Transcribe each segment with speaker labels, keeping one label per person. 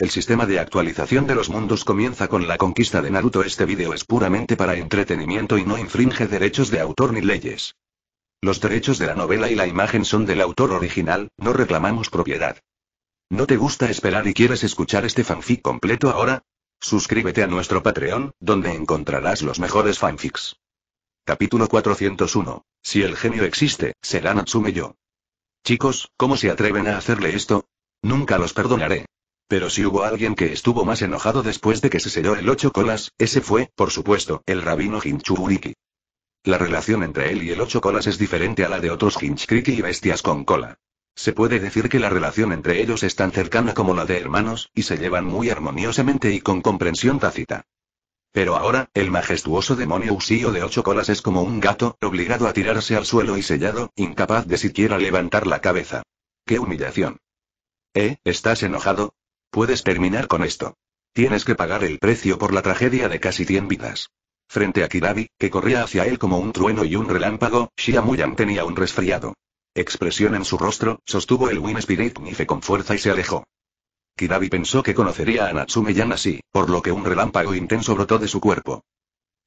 Speaker 1: El sistema de actualización de los mundos comienza con la conquista de Naruto. Este vídeo es puramente para entretenimiento y no infringe derechos de autor ni leyes. Los derechos de la novela y la imagen son del autor original, no reclamamos propiedad. ¿No te gusta esperar y quieres escuchar este fanfic completo ahora? Suscríbete a nuestro Patreon, donde encontrarás los mejores fanfics. Capítulo 401. Si el genio existe, será Natsume yo. Chicos, ¿cómo se atreven a hacerle esto? Nunca los perdonaré. Pero si hubo alguien que estuvo más enojado después de que se selló el ocho colas, ese fue, por supuesto, el rabino Hinchuburiki. La relación entre él y el ocho colas es diferente a la de otros Hinchkriki y bestias con cola. Se puede decir que la relación entre ellos es tan cercana como la de hermanos, y se llevan muy armoniosamente y con comprensión tácita. Pero ahora, el majestuoso demonio usío de ocho colas es como un gato, obligado a tirarse al suelo y sellado, incapaz de siquiera levantar la cabeza. ¡Qué humillación! ¿Eh? ¿Estás enojado? Puedes terminar con esto. Tienes que pagar el precio por la tragedia de casi 100 vidas. Frente a Kirabi, que corría hacia él como un trueno y un relámpago, Shiamuyan tenía un resfriado. Expresión en su rostro, sostuvo el Win Spirit Nife con fuerza y se alejó. Kirabi pensó que conocería a Natsume Yan así, por lo que un relámpago intenso brotó de su cuerpo.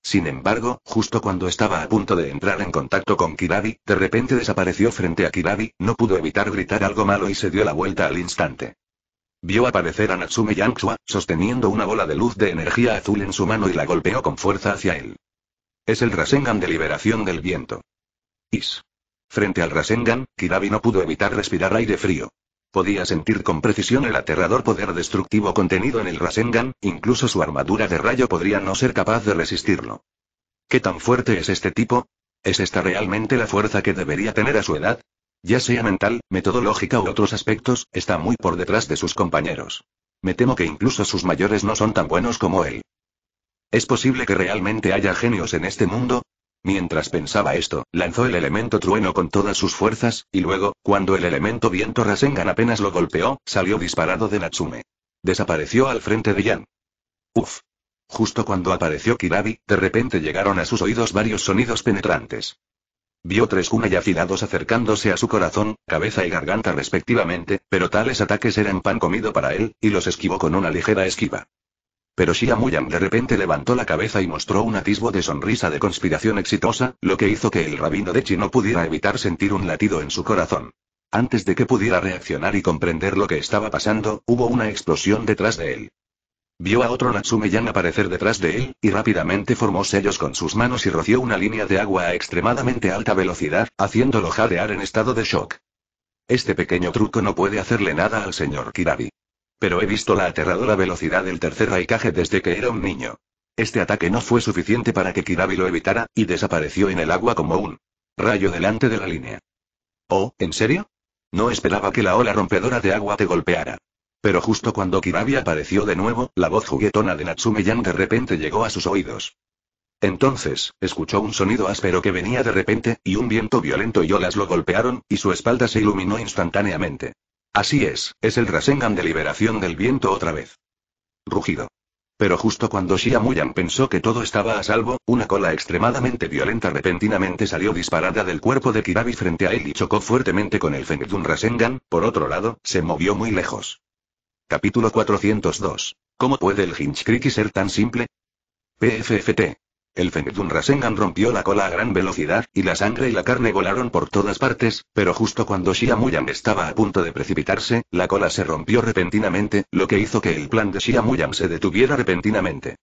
Speaker 1: Sin embargo, justo cuando estaba a punto de entrar en contacto con Kirabi, de repente desapareció frente a Kirabi, no pudo evitar gritar algo malo y se dio la vuelta al instante. Vio aparecer a Natsume Yangchua, sosteniendo una bola de luz de energía azul en su mano y la golpeó con fuerza hacia él. Es el Rasengan de liberación del viento. Is. Frente al Rasengan, Kirabi no pudo evitar respirar aire frío. Podía sentir con precisión el aterrador poder destructivo contenido en el Rasengan, incluso su armadura de rayo podría no ser capaz de resistirlo. ¿Qué tan fuerte es este tipo? ¿Es esta realmente la fuerza que debería tener a su edad? ya sea mental, metodológica u otros aspectos, está muy por detrás de sus compañeros. Me temo que incluso sus mayores no son tan buenos como él. ¿Es posible que realmente haya genios en este mundo? Mientras pensaba esto, lanzó el elemento trueno con todas sus fuerzas, y luego, cuando el elemento viento Rasengan apenas lo golpeó, salió disparado de Natsume. Desapareció al frente de Yan. Uf. Justo cuando apareció Kirabi, de repente llegaron a sus oídos varios sonidos penetrantes. Vio tres y afilados acercándose a su corazón, cabeza y garganta respectivamente, pero tales ataques eran pan comido para él, y los esquivó con una ligera esquiva. Pero Muyang de repente levantó la cabeza y mostró un atisbo de sonrisa de conspiración exitosa, lo que hizo que el rabino de Chi no pudiera evitar sentir un latido en su corazón. Antes de que pudiera reaccionar y comprender lo que estaba pasando, hubo una explosión detrás de él. Vio a otro natsume aparecer detrás de él, y rápidamente formó sellos con sus manos y roció una línea de agua a extremadamente alta velocidad, haciéndolo jadear en estado de shock. Este pequeño truco no puede hacerle nada al señor Kirabi. Pero he visto la aterradora velocidad del tercer Raikage desde que era un niño. Este ataque no fue suficiente para que Kirabi lo evitara, y desapareció en el agua como un rayo delante de la línea. Oh, ¿en serio? No esperaba que la ola rompedora de agua te golpeara. Pero justo cuando Kirabi apareció de nuevo, la voz juguetona de Natsume-yan de repente llegó a sus oídos. Entonces, escuchó un sonido áspero que venía de repente, y un viento violento y olas lo golpearon, y su espalda se iluminó instantáneamente. Así es, es el Rasengan de liberación del viento otra vez. Rugido. Pero justo cuando Muyan pensó que todo estaba a salvo, una cola extremadamente violenta repentinamente salió disparada del cuerpo de Kirabi frente a él y chocó fuertemente con el Fengdun Rasengan, por otro lado, se movió muy lejos. Capítulo 402. ¿Cómo puede el Hinchkriki ser tan simple? PFFT. El Fengdun Rasengan rompió la cola a gran velocidad, y la sangre y la carne volaron por todas partes, pero justo cuando muyam estaba a punto de precipitarse, la cola se rompió repentinamente, lo que hizo que el plan de muyam se detuviera repentinamente.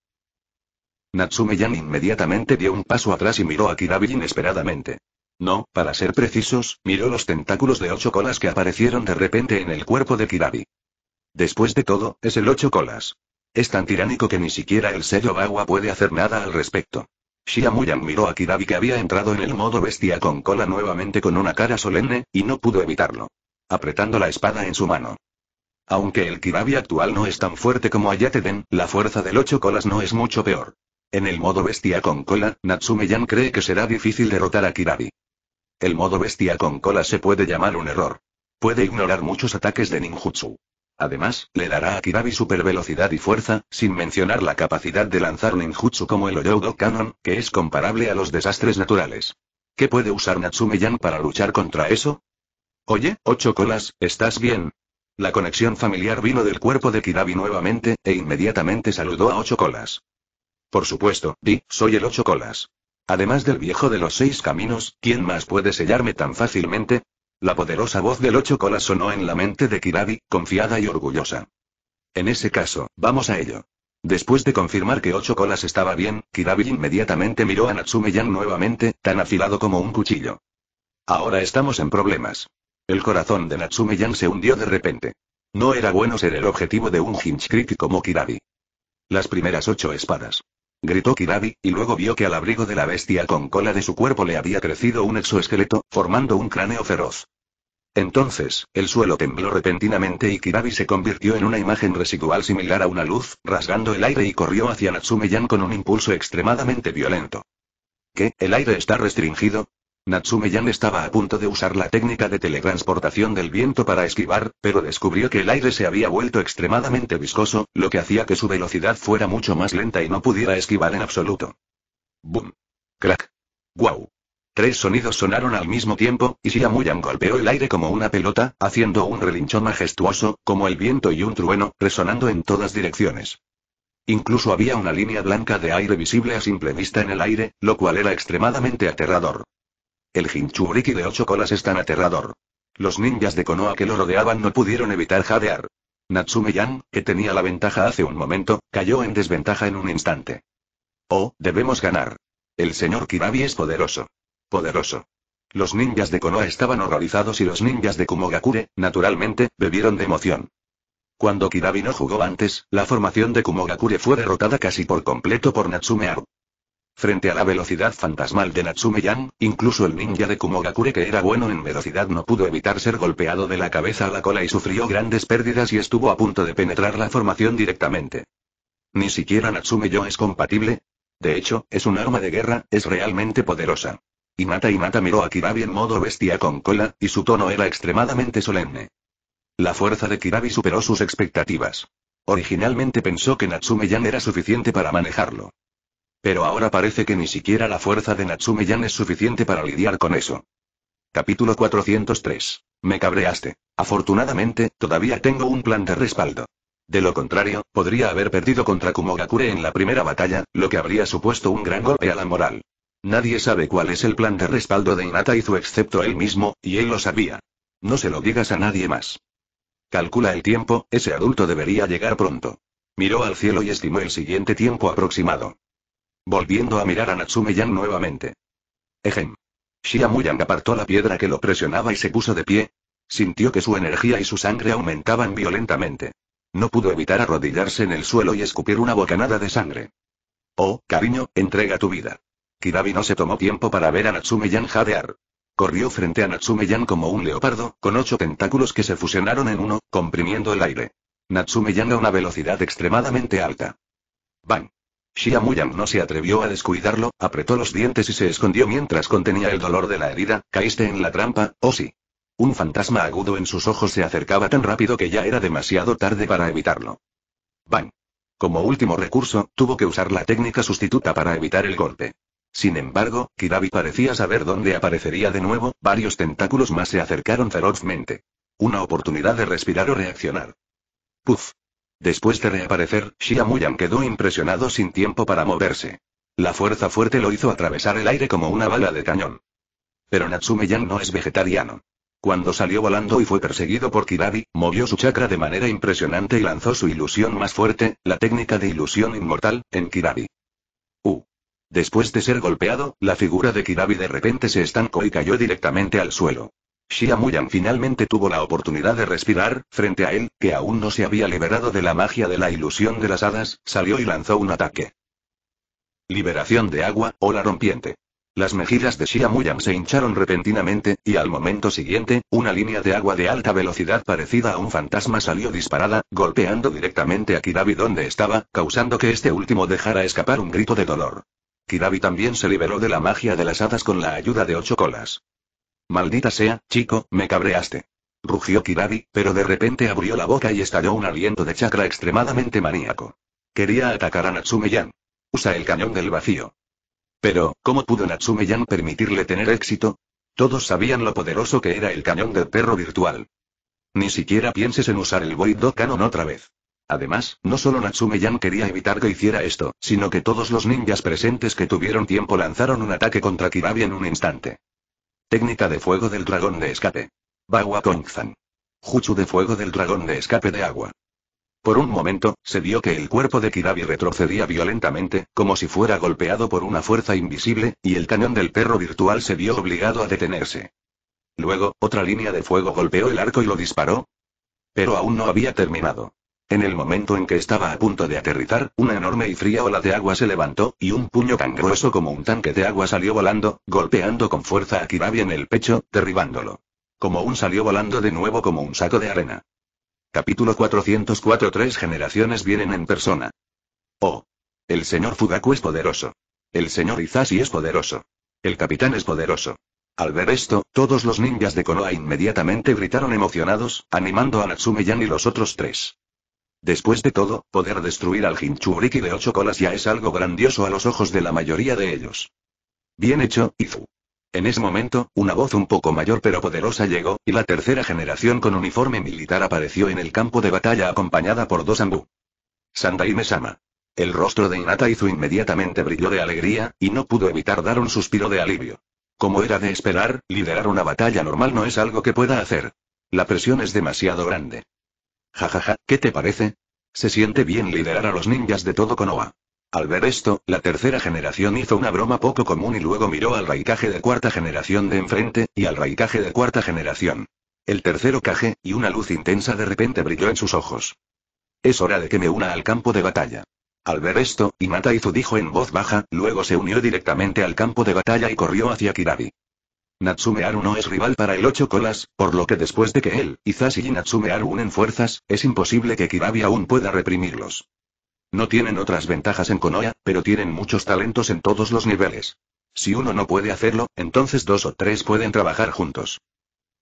Speaker 1: Natsume-yan inmediatamente dio un paso atrás y miró a Kirabi inesperadamente. No, para ser precisos, miró los tentáculos de ocho colas que aparecieron de repente en el cuerpo de Kirabi. Después de todo, es el ocho colas. Es tan tiránico que ni siquiera el sello Bagua puede hacer nada al respecto. Shiamuyan miró a Kirabi que había entrado en el modo bestia con cola nuevamente con una cara solemne, y no pudo evitarlo. Apretando la espada en su mano. Aunque el Kirabi actual no es tan fuerte como Ayateden, la fuerza del ocho colas no es mucho peor. En el modo bestia con cola, Natsume-yan cree que será difícil derrotar a Kirabi. El modo bestia con cola se puede llamar un error. Puede ignorar muchos ataques de ninjutsu. Además, le dará a Kirabi super velocidad y fuerza, sin mencionar la capacidad de lanzar ninjutsu como el Oyodo Cannon, que es comparable a los desastres naturales. ¿Qué puede usar Natsume-yan para luchar contra eso? Oye, ocho colas, ¿estás bien? La conexión familiar vino del cuerpo de Kirabi nuevamente, e inmediatamente saludó a ocho colas. Por supuesto, Di, soy el ocho colas. Además del viejo de los seis caminos, ¿quién más puede sellarme tan fácilmente? La poderosa voz del ocho colas sonó en la mente de Kirabi, confiada y orgullosa. En ese caso, vamos a ello. Después de confirmar que ocho colas estaba bien, Kirabi inmediatamente miró a Natsume-yan nuevamente, tan afilado como un cuchillo. Ahora estamos en problemas. El corazón de Natsume-yan se hundió de repente. No era bueno ser el objetivo de un Hinchkriki como Kirabi. Las primeras ocho espadas gritó Kirabi, y luego vio que al abrigo de la bestia con cola de su cuerpo le había crecido un exoesqueleto, formando un cráneo feroz. Entonces, el suelo tembló repentinamente y Kirabi se convirtió en una imagen residual similar a una luz, rasgando el aire y corrió hacia Natsume-yan con un impulso extremadamente violento. ¿Qué? ¿El aire está restringido? Natsume-yan estaba a punto de usar la técnica de teletransportación del viento para esquivar, pero descubrió que el aire se había vuelto extremadamente viscoso, lo que hacía que su velocidad fuera mucho más lenta y no pudiera esquivar en absoluto. ¡Bum! ¡Crack! ¡Guau! Tres sonidos sonaron al mismo tiempo, y Shiyamu-yan golpeó el aire como una pelota, haciendo un relinchón majestuoso, como el viento y un trueno, resonando en todas direcciones. Incluso había una línea blanca de aire visible a simple vista en el aire, lo cual era extremadamente aterrador. El Hinchuriki de ocho colas es tan aterrador. Los ninjas de Konoha que lo rodeaban no pudieron evitar jadear. natsume que tenía la ventaja hace un momento, cayó en desventaja en un instante. Oh, debemos ganar. El señor Kirabi es poderoso. Poderoso. Los ninjas de Konoha estaban horrorizados y los ninjas de Kumogakure, naturalmente, bebieron de emoción. Cuando Kirabi no jugó antes, la formación de Kumogakure fue derrotada casi por completo por Natsume Frente a la velocidad fantasmal de Natsume yan incluso el ninja de Kumogakure que era bueno en velocidad no pudo evitar ser golpeado de la cabeza a la cola y sufrió grandes pérdidas y estuvo a punto de penetrar la formación directamente. Ni siquiera Natsume Yo es compatible. De hecho, es un arma de guerra, es realmente poderosa. Y mata y mata miró a Kirabi en modo bestia con cola, y su tono era extremadamente solemne. La fuerza de Kirabi superó sus expectativas. Originalmente pensó que Natsume Yan era suficiente para manejarlo. Pero ahora parece que ni siquiera la fuerza de Natsume-yan es suficiente para lidiar con eso. Capítulo 403. Me cabreaste. Afortunadamente, todavía tengo un plan de respaldo. De lo contrario, podría haber perdido contra Kumogakure en la primera batalla, lo que habría supuesto un gran golpe a la moral. Nadie sabe cuál es el plan de respaldo de Inata Izu excepto él mismo, y él lo sabía. No se lo digas a nadie más. Calcula el tiempo, ese adulto debería llegar pronto. Miró al cielo y estimó el siguiente tiempo aproximado volviendo a mirar a Natsume-yan nuevamente. Ejem. Shiamuyan apartó la piedra que lo presionaba y se puso de pie. Sintió que su energía y su sangre aumentaban violentamente. No pudo evitar arrodillarse en el suelo y escupir una bocanada de sangre. Oh, cariño, entrega tu vida. Kirabi no se tomó tiempo para ver a Natsume-yan jadear. Corrió frente a natsume como un leopardo, con ocho tentáculos que se fusionaron en uno, comprimiendo el aire. Natsume-yan a una velocidad extremadamente alta. Bang. Muyam no se atrevió a descuidarlo, apretó los dientes y se escondió mientras contenía el dolor de la herida. ¿Caíste en la trampa, oh sí? Un fantasma agudo en sus ojos se acercaba tan rápido que ya era demasiado tarde para evitarlo. Bang. Como último recurso, tuvo que usar la técnica sustituta para evitar el golpe. Sin embargo, Kirabi parecía saber dónde aparecería de nuevo, varios tentáculos más se acercaron ferozmente. Una oportunidad de respirar o reaccionar. Puf. Después de reaparecer, Shiamuyan quedó impresionado sin tiempo para moverse. La fuerza fuerte lo hizo atravesar el aire como una bala de cañón. Pero natsume yan no es vegetariano. Cuando salió volando y fue perseguido por Kirabi, movió su chakra de manera impresionante y lanzó su ilusión más fuerte, la técnica de ilusión inmortal, en Kirabi. U. Uh. Después de ser golpeado, la figura de Kirabi de repente se estancó y cayó directamente al suelo. Muyan finalmente tuvo la oportunidad de respirar, frente a él, que aún no se había liberado de la magia de la ilusión de las hadas, salió y lanzó un ataque. Liberación de agua, ola rompiente. Las mejillas de Muyan se hincharon repentinamente, y al momento siguiente, una línea de agua de alta velocidad parecida a un fantasma salió disparada, golpeando directamente a Kirabi donde estaba, causando que este último dejara escapar un grito de dolor. Kirabi también se liberó de la magia de las hadas con la ayuda de ocho colas. Maldita sea, chico, me cabreaste. Rugió Kirabi, pero de repente abrió la boca y estalló un aliento de chakra extremadamente maníaco. Quería atacar a Natsumeyan. Usa el cañón del vacío. Pero, ¿cómo pudo Natsumeyan permitirle tener éxito? Todos sabían lo poderoso que era el cañón del perro virtual. Ni siquiera pienses en usar el Void Canon otra vez. Además, no solo Natsumeyan quería evitar que hiciera esto, sino que todos los ninjas presentes que tuvieron tiempo lanzaron un ataque contra Kirabi en un instante. Técnica de fuego del dragón de escape. Bagua Kongzan. Juchu de fuego del dragón de escape de agua. Por un momento, se vio que el cuerpo de Kirabi retrocedía violentamente, como si fuera golpeado por una fuerza invisible, y el cañón del perro virtual se vio obligado a detenerse. Luego, otra línea de fuego golpeó el arco y lo disparó. Pero aún no había terminado. En el momento en que estaba a punto de aterrizar, una enorme y fría ola de agua se levantó, y un puño tan grueso como un tanque de agua salió volando, golpeando con fuerza a Kirabi en el pecho, derribándolo. Como un salió volando de nuevo como un saco de arena. Capítulo 404 Tres generaciones vienen en persona. Oh. El señor Fugaku es poderoso. El señor Izashi es poderoso. El capitán es poderoso. Al ver esto, todos los ninjas de Konoha inmediatamente gritaron emocionados, animando a Natsume-yan y los otros tres. Después de todo, poder destruir al Hinchuriki de ocho colas ya es algo grandioso a los ojos de la mayoría de ellos. Bien hecho, Izu. En ese momento, una voz un poco mayor pero poderosa llegó, y la tercera generación con uniforme militar apareció en el campo de batalla acompañada por dos Anbu. Sandai Mesama. El rostro de Inata Izu inmediatamente brilló de alegría, y no pudo evitar dar un suspiro de alivio. Como era de esperar, liderar una batalla normal no es algo que pueda hacer. La presión es demasiado grande. Jajaja, ¿qué te parece? Se siente bien liderar a los ninjas de todo Konoha. Al ver esto, la tercera generación hizo una broma poco común y luego miró al raikaje de cuarta generación de enfrente, y al raikaje de cuarta generación. El tercero caje, y una luz intensa de repente brilló en sus ojos. Es hora de que me una al campo de batalla. Al ver esto, Hinata Izu dijo en voz baja, luego se unió directamente al campo de batalla y corrió hacia Kirabi. Natsume no es rival para el ocho colas, por lo que después de que él, Izashi y Natsume unen fuerzas, es imposible que Kirabi aún pueda reprimirlos. No tienen otras ventajas en Konoha, pero tienen muchos talentos en todos los niveles. Si uno no puede hacerlo, entonces dos o tres pueden trabajar juntos.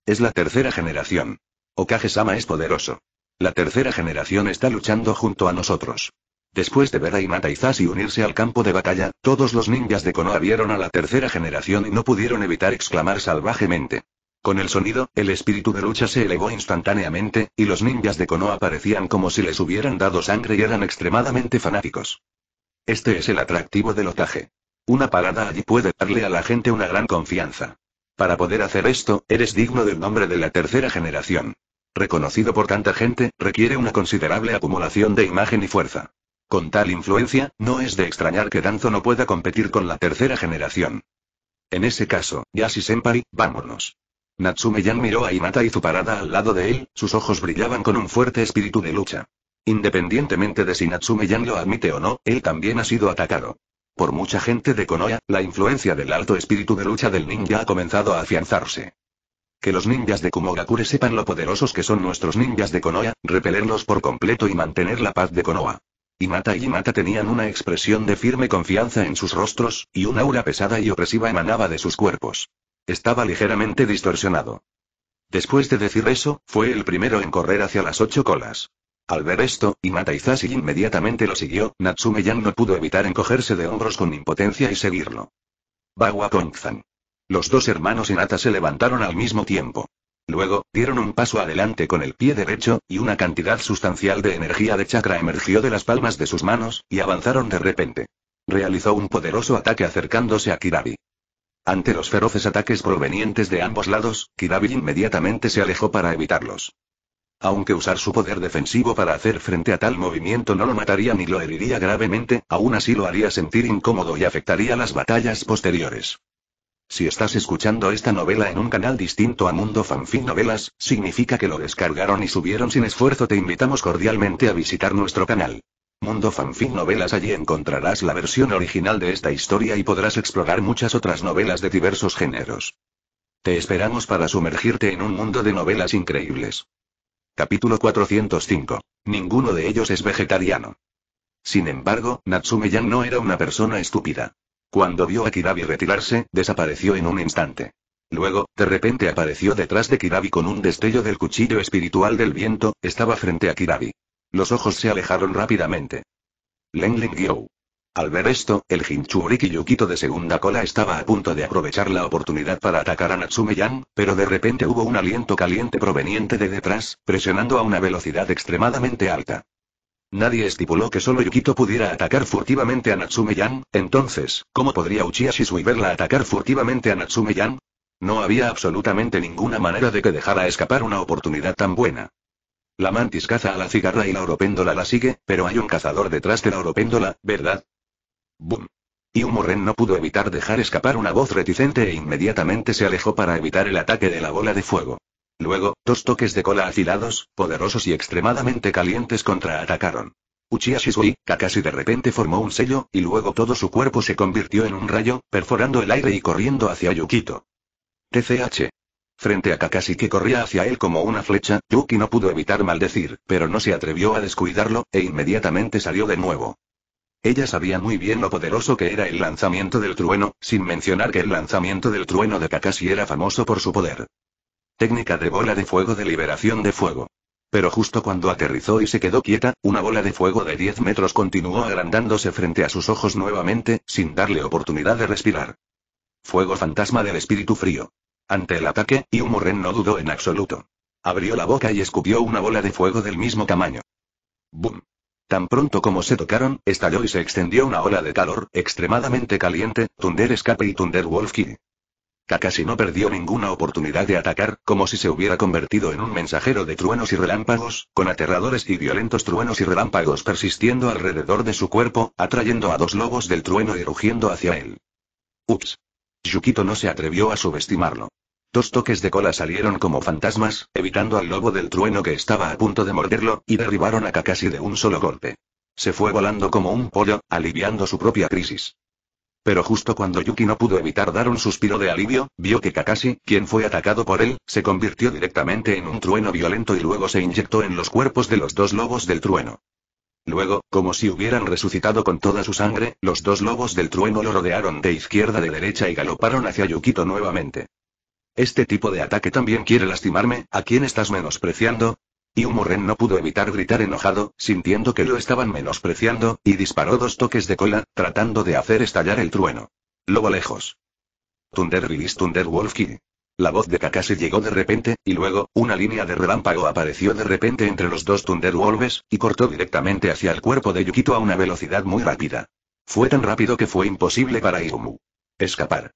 Speaker 1: Es la tercera generación. okage es poderoso. La tercera generación está luchando junto a nosotros. Después de ver a Hinata y unirse al campo de batalla, todos los ninjas de Konoha vieron a la tercera generación y no pudieron evitar exclamar salvajemente. Con el sonido, el espíritu de lucha se elevó instantáneamente, y los ninjas de Konoha parecían como si les hubieran dado sangre y eran extremadamente fanáticos. Este es el atractivo del otaje. Una parada allí puede darle a la gente una gran confianza. Para poder hacer esto, eres digno del nombre de la tercera generación. Reconocido por tanta gente, requiere una considerable acumulación de imagen y fuerza. Con tal influencia, no es de extrañar que Danzo no pueda competir con la tercera generación. En ese caso, Yashi Senpai, vámonos. Natsume-yan miró a Hinata y su parada al lado de él, sus ojos brillaban con un fuerte espíritu de lucha. Independientemente de si Natsume-yan lo admite o no, él también ha sido atacado. Por mucha gente de Konoha, la influencia del alto espíritu de lucha del ninja ha comenzado a afianzarse. Que los ninjas de Kumogakure sepan lo poderosos que son nuestros ninjas de Konoha, repelerlos por completo y mantener la paz de Konoha. Y Mata y Mata tenían una expresión de firme confianza en sus rostros, y un aura pesada y opresiva emanaba de sus cuerpos. Estaba ligeramente distorsionado. Después de decir eso, fue el primero en correr hacia las ocho colas. Al ver esto, Imata Izashi inmediatamente lo siguió, Natsume yan no pudo evitar encogerse de hombros con impotencia y seguirlo. Bawa Los dos hermanos Inata se levantaron al mismo tiempo. Luego, dieron un paso adelante con el pie derecho, y una cantidad sustancial de energía de chakra emergió de las palmas de sus manos, y avanzaron de repente. Realizó un poderoso ataque acercándose a Kirabi. Ante los feroces ataques provenientes de ambos lados, Kirabi inmediatamente se alejó para evitarlos. Aunque usar su poder defensivo para hacer frente a tal movimiento no lo mataría ni lo heriría gravemente, aún así lo haría sentir incómodo y afectaría las batallas posteriores. Si estás escuchando esta novela en un canal distinto a Mundo Fanfic Novelas, significa que lo descargaron y subieron sin esfuerzo. Te invitamos cordialmente a visitar nuestro canal. Mundo Fanfic Novelas allí encontrarás la versión original de esta historia y podrás explorar muchas otras novelas de diversos géneros. Te esperamos para sumergirte en un mundo de novelas increíbles. Capítulo 405. Ninguno de ellos es vegetariano. Sin embargo, Natsume-yan no era una persona estúpida. Cuando vio a Kirabi retirarse, desapareció en un instante. Luego, de repente apareció detrás de Kirabi con un destello del cuchillo espiritual del viento, estaba frente a Kirabi. Los ojos se alejaron rápidamente. Leng Ling-You. Al ver esto, el Hinchuriki Yukito de segunda cola estaba a punto de aprovechar la oportunidad para atacar a natsume yan pero de repente hubo un aliento caliente proveniente de detrás, presionando a una velocidad extremadamente alta. Nadie estipuló que solo Yukito pudiera atacar furtivamente a Natsume-yan, entonces, ¿cómo podría Uchiha Shisui verla atacar furtivamente a Natsume-yan? No había absolutamente ninguna manera de que dejara escapar una oportunidad tan buena. La mantis caza a la cigarra y la oropéndola la sigue, pero hay un cazador detrás de la oropéndola, ¿verdad? Boom. Y Morren no pudo evitar dejar escapar una voz reticente e inmediatamente se alejó para evitar el ataque de la bola de fuego. Luego, dos toques de cola afilados, poderosos y extremadamente calientes contraatacaron. Uchiha Shisui, Kakashi de repente formó un sello, y luego todo su cuerpo se convirtió en un rayo, perforando el aire y corriendo hacia Yukito. TCH. Frente a Kakashi que corría hacia él como una flecha, Yuki no pudo evitar maldecir, pero no se atrevió a descuidarlo, e inmediatamente salió de nuevo. Ella sabía muy bien lo poderoso que era el lanzamiento del trueno, sin mencionar que el lanzamiento del trueno de Kakashi era famoso por su poder. Técnica de bola de fuego de liberación de fuego. Pero justo cuando aterrizó y se quedó quieta, una bola de fuego de 10 metros continuó agrandándose frente a sus ojos nuevamente, sin darle oportunidad de respirar. Fuego fantasma del espíritu frío. Ante el ataque, Yumo Ren no dudó en absoluto. Abrió la boca y escupió una bola de fuego del mismo tamaño. ¡Bum! Tan pronto como se tocaron, estalló y se extendió una ola de calor, extremadamente caliente, Thunder Escape y Thunder Wolf Key. Kakashi no perdió ninguna oportunidad de atacar, como si se hubiera convertido en un mensajero de truenos y relámpagos, con aterradores y violentos truenos y relámpagos persistiendo alrededor de su cuerpo, atrayendo a dos lobos del trueno y rugiendo hacia él. Ups. Yukito no se atrevió a subestimarlo. Dos toques de cola salieron como fantasmas, evitando al lobo del trueno que estaba a punto de morderlo, y derribaron a Kakashi de un solo golpe. Se fue volando como un pollo, aliviando su propia crisis. Pero justo cuando Yuki no pudo evitar dar un suspiro de alivio, vio que Kakashi, quien fue atacado por él, se convirtió directamente en un trueno violento y luego se inyectó en los cuerpos de los dos lobos del trueno. Luego, como si hubieran resucitado con toda su sangre, los dos lobos del trueno lo rodearon de izquierda de derecha y galoparon hacia Yukito nuevamente. Este tipo de ataque también quiere lastimarme, ¿a quién estás menospreciando? Yumu no pudo evitar gritar enojado, sintiendo que lo estaban menospreciando, y disparó dos toques de cola, tratando de hacer estallar el trueno. Lobo lejos. Thunder Release Thunder La voz de Kakashi llegó de repente, y luego, una línea de relámpago apareció de repente entre los dos Thunder Wolves, y cortó directamente hacia el cuerpo de Yukito a una velocidad muy rápida. Fue tan rápido que fue imposible para Yumu. Escapar.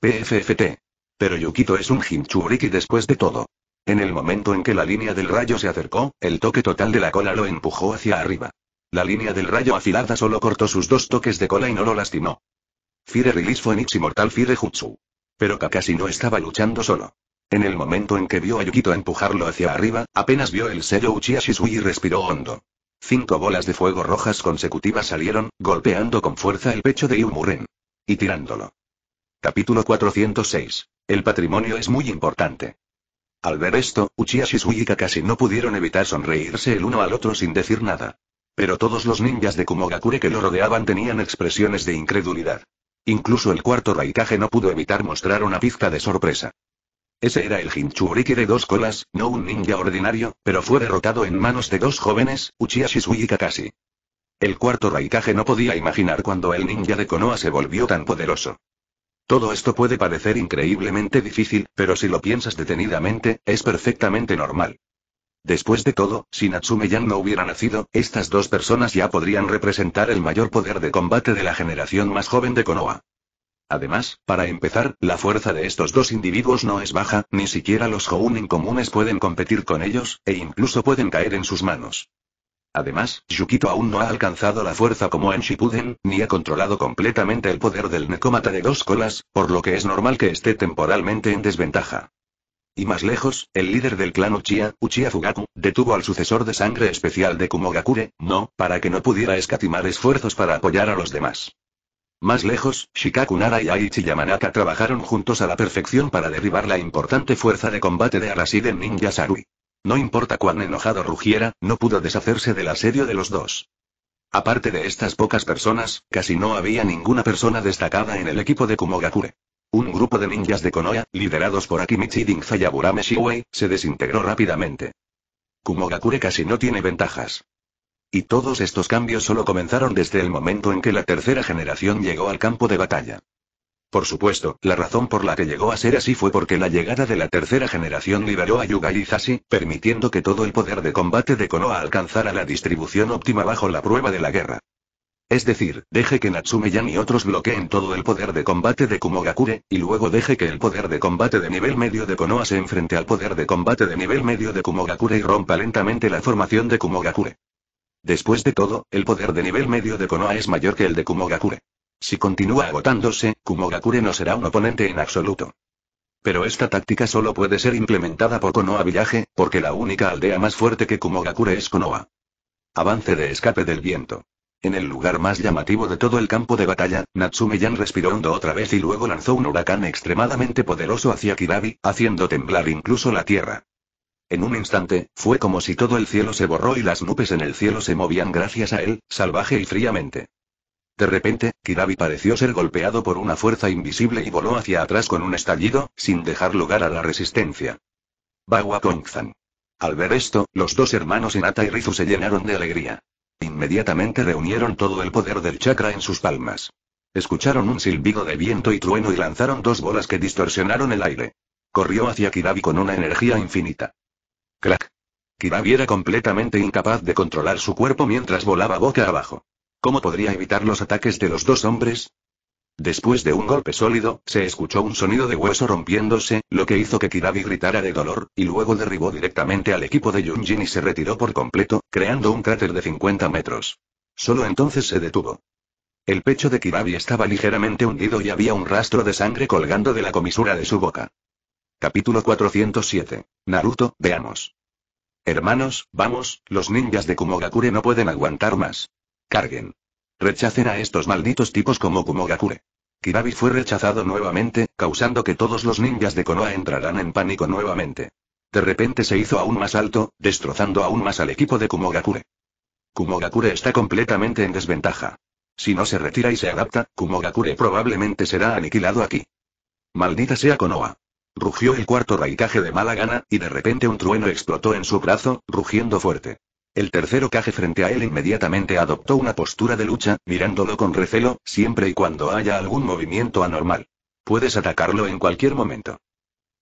Speaker 1: PFFT. Pero Yukito es un Hinchuriki después de todo. En el momento en que la línea del rayo se acercó, el toque total de la cola lo empujó hacia arriba. La línea del rayo afilada solo cortó sus dos toques de cola y no lo lastimó. Fire Release Phoenix Mortal Fire Jutsu. Pero Kakashi no estaba luchando solo. En el momento en que vio a Yukito empujarlo hacia arriba, apenas vio el sello Uchiha Shisui y respiró hondo. Cinco bolas de fuego rojas consecutivas salieron, golpeando con fuerza el pecho de Yumuren. Y tirándolo. Capítulo 406. El patrimonio es muy importante. Al ver esto, Uchiha y casi no pudieron evitar sonreírse el uno al otro sin decir nada. Pero todos los ninjas de Kumogakure que lo rodeaban tenían expresiones de incredulidad. Incluso el cuarto Raikage no pudo evitar mostrar una pizca de sorpresa. Ese era el Hinchuriki de dos colas, no un ninja ordinario, pero fue derrotado en manos de dos jóvenes, Uchiha Shisui y Kakashi. El cuarto Raikage no podía imaginar cuando el ninja de Konoha se volvió tan poderoso. Todo esto puede parecer increíblemente difícil, pero si lo piensas detenidamente, es perfectamente normal. Después de todo, si Natsume Yan no hubiera nacido, estas dos personas ya podrían representar el mayor poder de combate de la generación más joven de Konoha. Además, para empezar, la fuerza de estos dos individuos no es baja, ni siquiera los Jounin comunes pueden competir con ellos, e incluso pueden caer en sus manos. Además, Yukito aún no ha alcanzado la fuerza como en Shippuden, ni ha controlado completamente el poder del Nekomata de dos colas, por lo que es normal que esté temporalmente en desventaja. Y más lejos, el líder del clan Uchiha, Uchiha Fugaku, detuvo al sucesor de sangre especial de Kumogakure, no, para que no pudiera escatimar esfuerzos para apoyar a los demás. Más lejos, Shikaku Nara y Aichi Yamanaka trabajaron juntos a la perfección para derribar la importante fuerza de combate de Arashiden Ninja Sarui. No importa cuán enojado rugiera, no pudo deshacerse del asedio de los dos. Aparte de estas pocas personas, casi no había ninguna persona destacada en el equipo de Kumogakure. Un grupo de ninjas de Konoha, liderados por Akimichi Dingzayaburame y se desintegró rápidamente. Kumogakure casi no tiene ventajas. Y todos estos cambios solo comenzaron desde el momento en que la tercera generación llegó al campo de batalla. Por supuesto, la razón por la que llegó a ser así fue porque la llegada de la tercera generación liberó a Yuga Izasi, permitiendo que todo el poder de combate de Konoha alcanzara la distribución óptima bajo la prueba de la guerra. Es decir, deje que Natsume-yan y otros bloqueen todo el poder de combate de Kumogakure, y luego deje que el poder de combate de nivel medio de Konoha se enfrente al poder de combate de nivel medio de Kumogakure y rompa lentamente la formación de Kumogakure. Después de todo, el poder de nivel medio de Konoha es mayor que el de Kumogakure. Si continúa agotándose, Kumogakure no será un oponente en absoluto. Pero esta táctica solo puede ser implementada por Konoha Villaje, porque la única aldea más fuerte que Kumogakure es Konoha. Avance de escape del viento. En el lugar más llamativo de todo el campo de batalla, Natsume-yan respiró hondo otra vez y luego lanzó un huracán extremadamente poderoso hacia Kirabi, haciendo temblar incluso la tierra. En un instante, fue como si todo el cielo se borró y las nubes en el cielo se movían gracias a él, salvaje y fríamente. De repente, Kirabi pareció ser golpeado por una fuerza invisible y voló hacia atrás con un estallido, sin dejar lugar a la resistencia. Bagua Kongzan. Al ver esto, los dos hermanos Inata y Rizu se llenaron de alegría. Inmediatamente reunieron todo el poder del chakra en sus palmas. Escucharon un silbido de viento y trueno y lanzaron dos bolas que distorsionaron el aire. Corrió hacia Kirabi con una energía infinita. Crack. Kirabi era completamente incapaz de controlar su cuerpo mientras volaba boca abajo. ¿Cómo podría evitar los ataques de los dos hombres? Después de un golpe sólido, se escuchó un sonido de hueso rompiéndose, lo que hizo que Kirabi gritara de dolor, y luego derribó directamente al equipo de Yunjin y se retiró por completo, creando un cráter de 50 metros. Solo entonces se detuvo. El pecho de Kirabi estaba ligeramente hundido y había un rastro de sangre colgando de la comisura de su boca. Capítulo 407. Naruto, veamos. Hermanos, vamos, los ninjas de Kumogakure no pueden aguantar más. Carguen. Rechacen a estos malditos tipos como Kumogakure. Kirabi fue rechazado nuevamente, causando que todos los ninjas de Konoha entraran en pánico nuevamente. De repente se hizo aún más alto, destrozando aún más al equipo de Kumogakure. Kumogakure está completamente en desventaja. Si no se retira y se adapta, Kumogakure probablemente será aniquilado aquí. Maldita sea Konoha. Rugió el cuarto raikaje de mala gana, y de repente un trueno explotó en su brazo, rugiendo fuerte. El tercero caje frente a él inmediatamente adoptó una postura de lucha, mirándolo con recelo, siempre y cuando haya algún movimiento anormal. Puedes atacarlo en cualquier momento.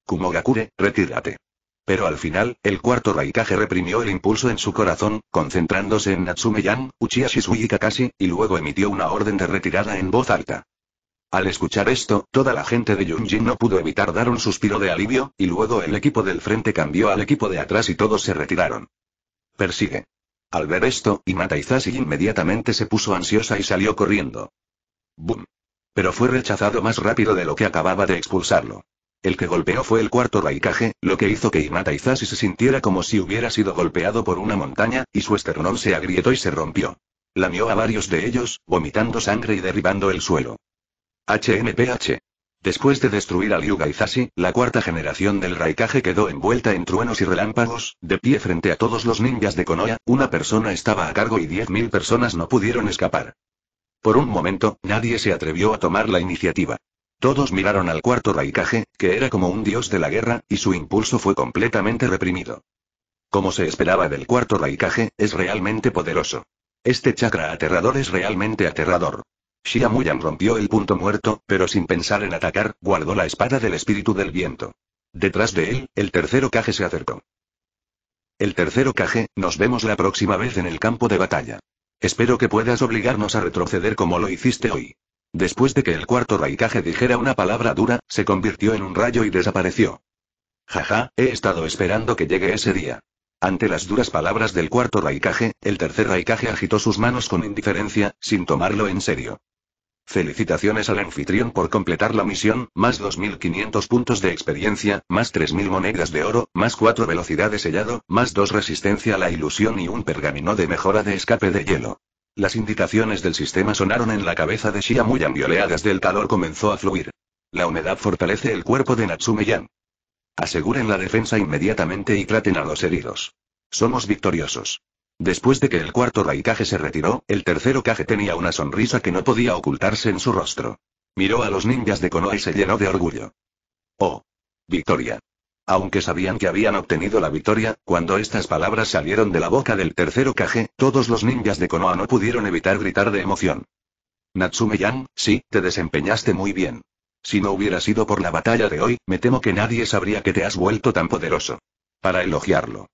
Speaker 1: Kumogakure, retírate. Pero al final, el cuarto Raikage reprimió el impulso en su corazón, concentrándose en Natsume-yan, Uchiha Shisui y Kakashi, y luego emitió una orden de retirada en voz alta. Al escuchar esto, toda la gente de Yunjin no pudo evitar dar un suspiro de alivio, y luego el equipo del frente cambió al equipo de atrás y todos se retiraron. Persigue. Al ver esto, Imata inmediatamente se puso ansiosa y salió corriendo. ¡Bum! Pero fue rechazado más rápido de lo que acababa de expulsarlo. El que golpeó fue el cuarto Raikage, lo que hizo que imataizashi se sintiera como si hubiera sido golpeado por una montaña, y su esternón se agrietó y se rompió. Lamió a varios de ellos, vomitando sangre y derribando el suelo. HMPH. Después de destruir al Yuga Izasi, la cuarta generación del Raikage quedó envuelta en truenos y relámpagos, de pie frente a todos los ninjas de Konoha, una persona estaba a cargo y 10.000 personas no pudieron escapar. Por un momento, nadie se atrevió a tomar la iniciativa. Todos miraron al cuarto Raikage, que era como un dios de la guerra, y su impulso fue completamente reprimido. Como se esperaba del cuarto Raikage, es realmente poderoso. Este chakra aterrador es realmente aterrador. Xiamuyan rompió el punto muerto, pero sin pensar en atacar, guardó la espada del espíritu del viento. Detrás de él, el tercero caje se acercó. El tercero caje, nos vemos la próxima vez en el campo de batalla. Espero que puedas obligarnos a retroceder como lo hiciste hoy. Después de que el cuarto Raikage dijera una palabra dura, se convirtió en un rayo y desapareció. Jaja, he estado esperando que llegue ese día. Ante las duras palabras del cuarto Raikage, el tercer Raikage agitó sus manos con indiferencia, sin tomarlo en serio. Felicitaciones al anfitrión por completar la misión, más 2.500 puntos de experiencia, más 3.000 monedas de oro, más 4 velocidades de sellado, más 2 resistencia a la ilusión y un pergamino de mejora de escape de hielo. Las indicaciones del sistema sonaron en la cabeza de Shia muy del calor comenzó a fluir. La humedad fortalece el cuerpo de Natsume Aseguren la defensa inmediatamente y traten a los heridos. Somos victoriosos. Después de que el cuarto Raikage se retiró, el tercero Kage tenía una sonrisa que no podía ocultarse en su rostro. Miró a los ninjas de Konoha y se llenó de orgullo. ¡Oh! ¡Victoria! Aunque sabían que habían obtenido la victoria, cuando estas palabras salieron de la boca del tercero Kage, todos los ninjas de Konoha no pudieron evitar gritar de emoción. Natsume-yan, sí, te desempeñaste muy bien. Si no hubiera sido por la batalla de hoy, me temo que nadie sabría que te has vuelto tan poderoso. Para elogiarlo.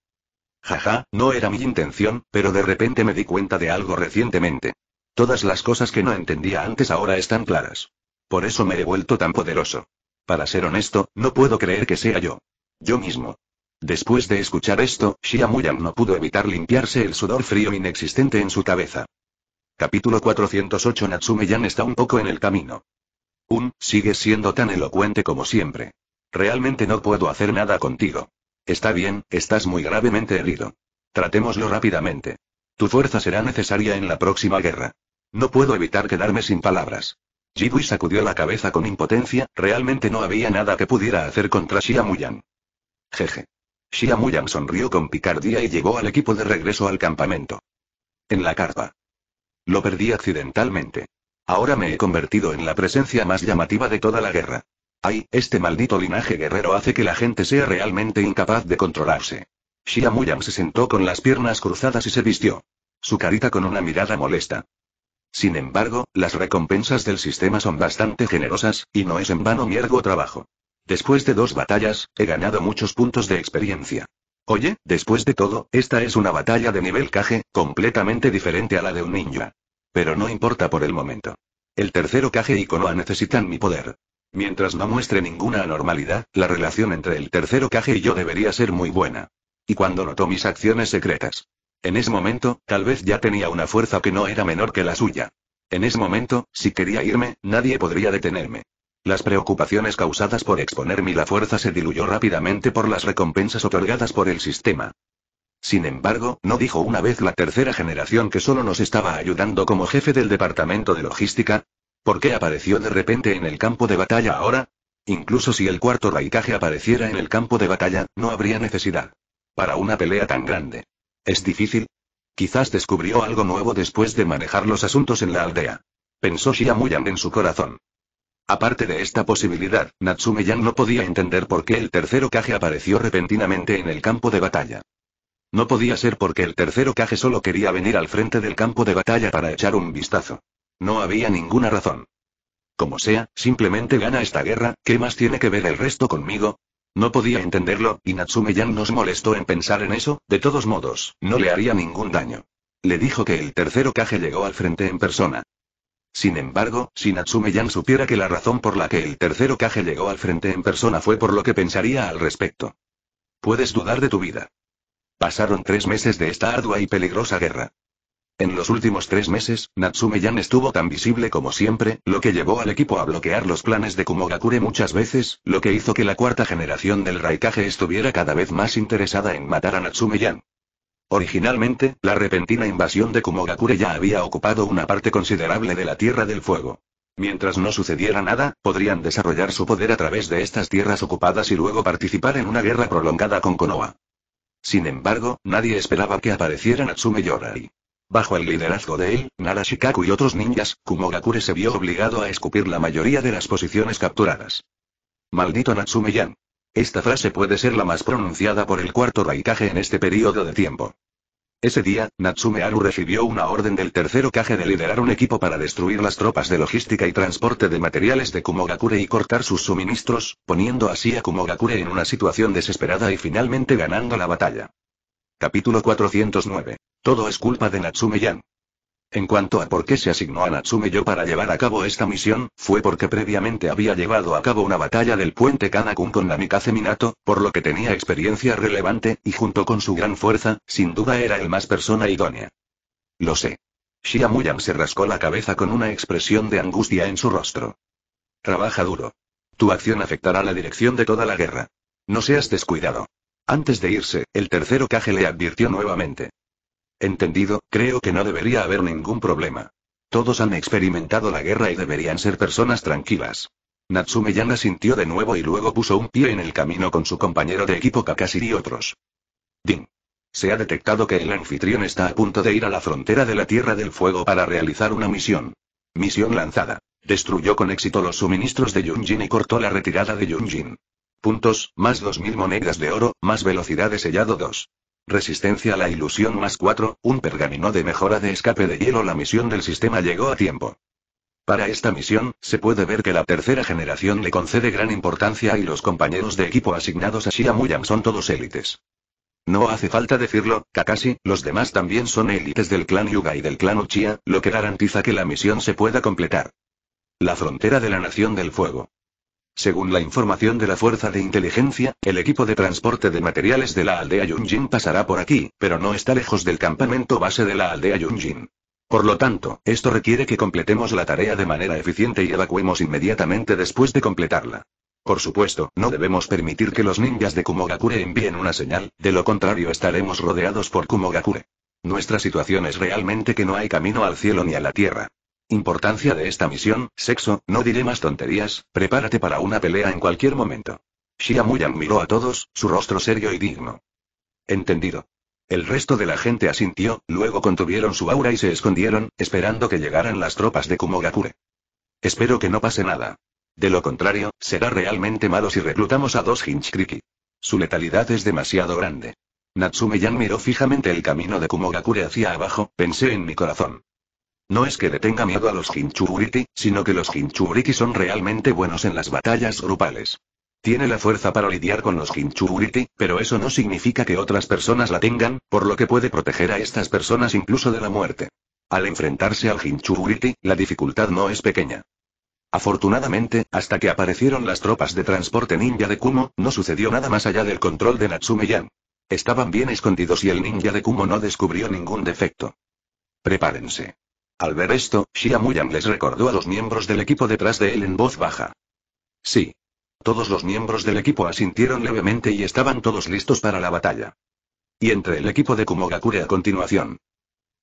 Speaker 1: Jaja, no era mi intención, pero de repente me di cuenta de algo recientemente. Todas las cosas que no entendía antes ahora están claras. Por eso me he vuelto tan poderoso. Para ser honesto, no puedo creer que sea yo. Yo mismo. Después de escuchar esto, muyang no pudo evitar limpiarse el sudor frío inexistente en su cabeza. Capítulo 408 Natsume-yan está un poco en el camino. Un, sigue siendo tan elocuente como siempre. Realmente no puedo hacer nada contigo. Está bien, estás muy gravemente herido. Tratémoslo rápidamente. Tu fuerza será necesaria en la próxima guerra. No puedo evitar quedarme sin palabras. Jidui sacudió la cabeza con impotencia, realmente no había nada que pudiera hacer contra Muyan. Jeje. Muyan sonrió con picardía y llegó al equipo de regreso al campamento. En la carpa. Lo perdí accidentalmente. Ahora me he convertido en la presencia más llamativa de toda la guerra. Ay, este maldito linaje guerrero hace que la gente sea realmente incapaz de controlarse. Muyam se sentó con las piernas cruzadas y se vistió. Su carita con una mirada molesta. Sin embargo, las recompensas del sistema son bastante generosas, y no es en vano mi ergo trabajo. Después de dos batallas, he ganado muchos puntos de experiencia. Oye, después de todo, esta es una batalla de nivel caje, completamente diferente a la de un ninja. Pero no importa por el momento. El tercero caje y Konoha necesitan mi poder. Mientras no muestre ninguna anormalidad, la relación entre el tercero Kage y yo debería ser muy buena. Y cuando notó mis acciones secretas. En ese momento, tal vez ya tenía una fuerza que no era menor que la suya. En ese momento, si quería irme, nadie podría detenerme. Las preocupaciones causadas por exponerme la fuerza se diluyó rápidamente por las recompensas otorgadas por el sistema. Sin embargo, no dijo una vez la tercera generación que solo nos estaba ayudando como jefe del departamento de logística, ¿Por qué apareció de repente en el campo de batalla ahora? Incluso si el cuarto raikaje apareciera en el campo de batalla, no habría necesidad. Para una pelea tan grande. ¿Es difícil? Quizás descubrió algo nuevo después de manejar los asuntos en la aldea. Pensó Shiamuyan en su corazón. Aparte de esta posibilidad, Natsume-yan no podía entender por qué el tercero Kage apareció repentinamente en el campo de batalla. No podía ser porque el tercero Kage solo quería venir al frente del campo de batalla para echar un vistazo. No había ninguna razón. Como sea, simplemente gana esta guerra, ¿qué más tiene que ver el resto conmigo? No podía entenderlo, y Natsume-yan nos molestó en pensar en eso, de todos modos, no le haría ningún daño. Le dijo que el tercero Kage llegó al frente en persona. Sin embargo, si Natsume-yan supiera que la razón por la que el tercero Kage llegó al frente en persona fue por lo que pensaría al respecto. Puedes dudar de tu vida. Pasaron tres meses de esta ardua y peligrosa guerra. En los últimos tres meses, Natsume-yan estuvo tan visible como siempre, lo que llevó al equipo a bloquear los planes de Kumogakure muchas veces, lo que hizo que la cuarta generación del Raikage estuviera cada vez más interesada en matar a Natsume-yan. Originalmente, la repentina invasión de Kumogakure ya había ocupado una parte considerable de la Tierra del Fuego. Mientras no sucediera nada, podrían desarrollar su poder a través de estas tierras ocupadas y luego participar en una guerra prolongada con Konoha. Sin embargo, nadie esperaba que apareciera Natsume Yorai. Bajo el liderazgo de él, Nara Shikaku y otros ninjas, Kumogakure se vio obligado a escupir la mayoría de las posiciones capturadas. Maldito Natsume-yan. Esta frase puede ser la más pronunciada por el cuarto Raikage en este periodo de tiempo. Ese día, Natsume Haru recibió una orden del tercero Kage de liderar un equipo para destruir las tropas de logística y transporte de materiales de Kumogakure y cortar sus suministros, poniendo así a Kumogakure en una situación desesperada y finalmente ganando la batalla. Capítulo 409. Todo es culpa de Natsume-yan. En cuanto a por qué se asignó a Natsume yo para llevar a cabo esta misión, fue porque previamente había llevado a cabo una batalla del puente Kanakun con Namikaze Minato, por lo que tenía experiencia relevante, y junto con su gran fuerza, sin duda era el más persona idónea. Lo sé. Muyang se rascó la cabeza con una expresión de angustia en su rostro. Trabaja duro. Tu acción afectará la dirección de toda la guerra. No seas descuidado. Antes de irse, el tercero caje le advirtió nuevamente. Entendido, creo que no debería haber ningún problema. Todos han experimentado la guerra y deberían ser personas tranquilas. Natsume la sintió de nuevo y luego puso un pie en el camino con su compañero de equipo Kakashi y otros. Ding. Se ha detectado que el anfitrión está a punto de ir a la frontera de la Tierra del Fuego para realizar una misión. Misión lanzada. Destruyó con éxito los suministros de Yunjin y cortó la retirada de Yunjin. Puntos, más 2000 monedas de oro, más velocidad de sellado 2. Resistencia a la ilusión más 4, un pergamino de mejora de escape de hielo. La misión del sistema llegó a tiempo. Para esta misión, se puede ver que la tercera generación le concede gran importancia y los compañeros de equipo asignados a Muyam son todos élites. No hace falta decirlo, Kakashi, los demás también son élites del clan Yuga y del clan Uchiha, lo que garantiza que la misión se pueda completar. La frontera de la Nación del Fuego. Según la información de la Fuerza de Inteligencia, el equipo de transporte de materiales de la aldea Yunjin pasará por aquí, pero no está lejos del campamento base de la aldea Yunjin. Por lo tanto, esto requiere que completemos la tarea de manera eficiente y evacuemos inmediatamente después de completarla. Por supuesto, no debemos permitir que los ninjas de Kumogakure envíen una señal, de lo contrario estaremos rodeados por Kumogakure. Nuestra situación es realmente que no hay camino al cielo ni a la tierra. Importancia de esta misión, sexo, no diré más tonterías, prepárate para una pelea en cualquier momento. Shiamuyan miró a todos, su rostro serio y digno. Entendido. El resto de la gente asintió, luego contuvieron su aura y se escondieron, esperando que llegaran las tropas de Kumogakure. Espero que no pase nada. De lo contrario, será realmente malo si reclutamos a dos Hinchkriki. Su letalidad es demasiado grande. natsume miró fijamente el camino de Kumogakure hacia abajo, pensé en mi corazón. No es que detenga miedo a los Hinchuriti, sino que los Hinchuriti son realmente buenos en las batallas grupales. Tiene la fuerza para lidiar con los Hinchuriti, pero eso no significa que otras personas la tengan, por lo que puede proteger a estas personas incluso de la muerte. Al enfrentarse al Hinchuriti, la dificultad no es pequeña. Afortunadamente, hasta que aparecieron las tropas de transporte ninja de Kumo, no sucedió nada más allá del control de Natsume-yan. Estaban bien escondidos y el ninja de Kumo no descubrió ningún defecto. Prepárense. Al ver esto, Shia les recordó a los miembros del equipo detrás de él en voz baja. Sí. Todos los miembros del equipo asintieron levemente y estaban todos listos para la batalla. Y entre el equipo de Kumogakure a continuación.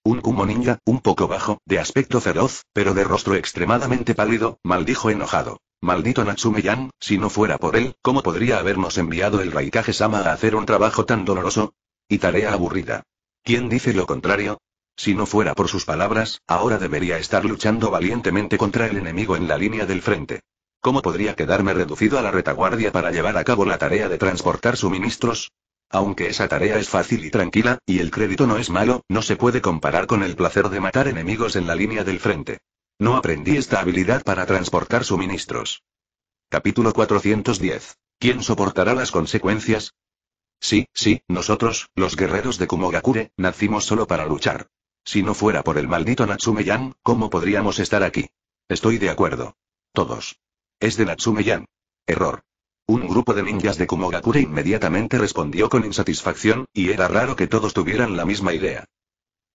Speaker 1: Un Kumo ninja, un poco bajo, de aspecto feroz, pero de rostro extremadamente pálido, maldijo enojado. Maldito Natsume-yan, si no fuera por él, ¿cómo podría habernos enviado el Raikage-sama a hacer un trabajo tan doloroso? Y tarea aburrida. ¿Quién dice lo contrario? Si no fuera por sus palabras, ahora debería estar luchando valientemente contra el enemigo en la línea del frente. ¿Cómo podría quedarme reducido a la retaguardia para llevar a cabo la tarea de transportar suministros? Aunque esa tarea es fácil y tranquila, y el crédito no es malo, no se puede comparar con el placer de matar enemigos en la línea del frente. No aprendí esta habilidad para transportar suministros. Capítulo 410. ¿Quién soportará las consecuencias? Sí, sí, nosotros, los guerreros de Kumogakure, nacimos solo para luchar. Si no fuera por el maldito Natsume-yan, ¿cómo podríamos estar aquí? Estoy de acuerdo. Todos. Es de Natsume-yan. Error. Un grupo de ninjas de Kumogakure inmediatamente respondió con insatisfacción, y era raro que todos tuvieran la misma idea.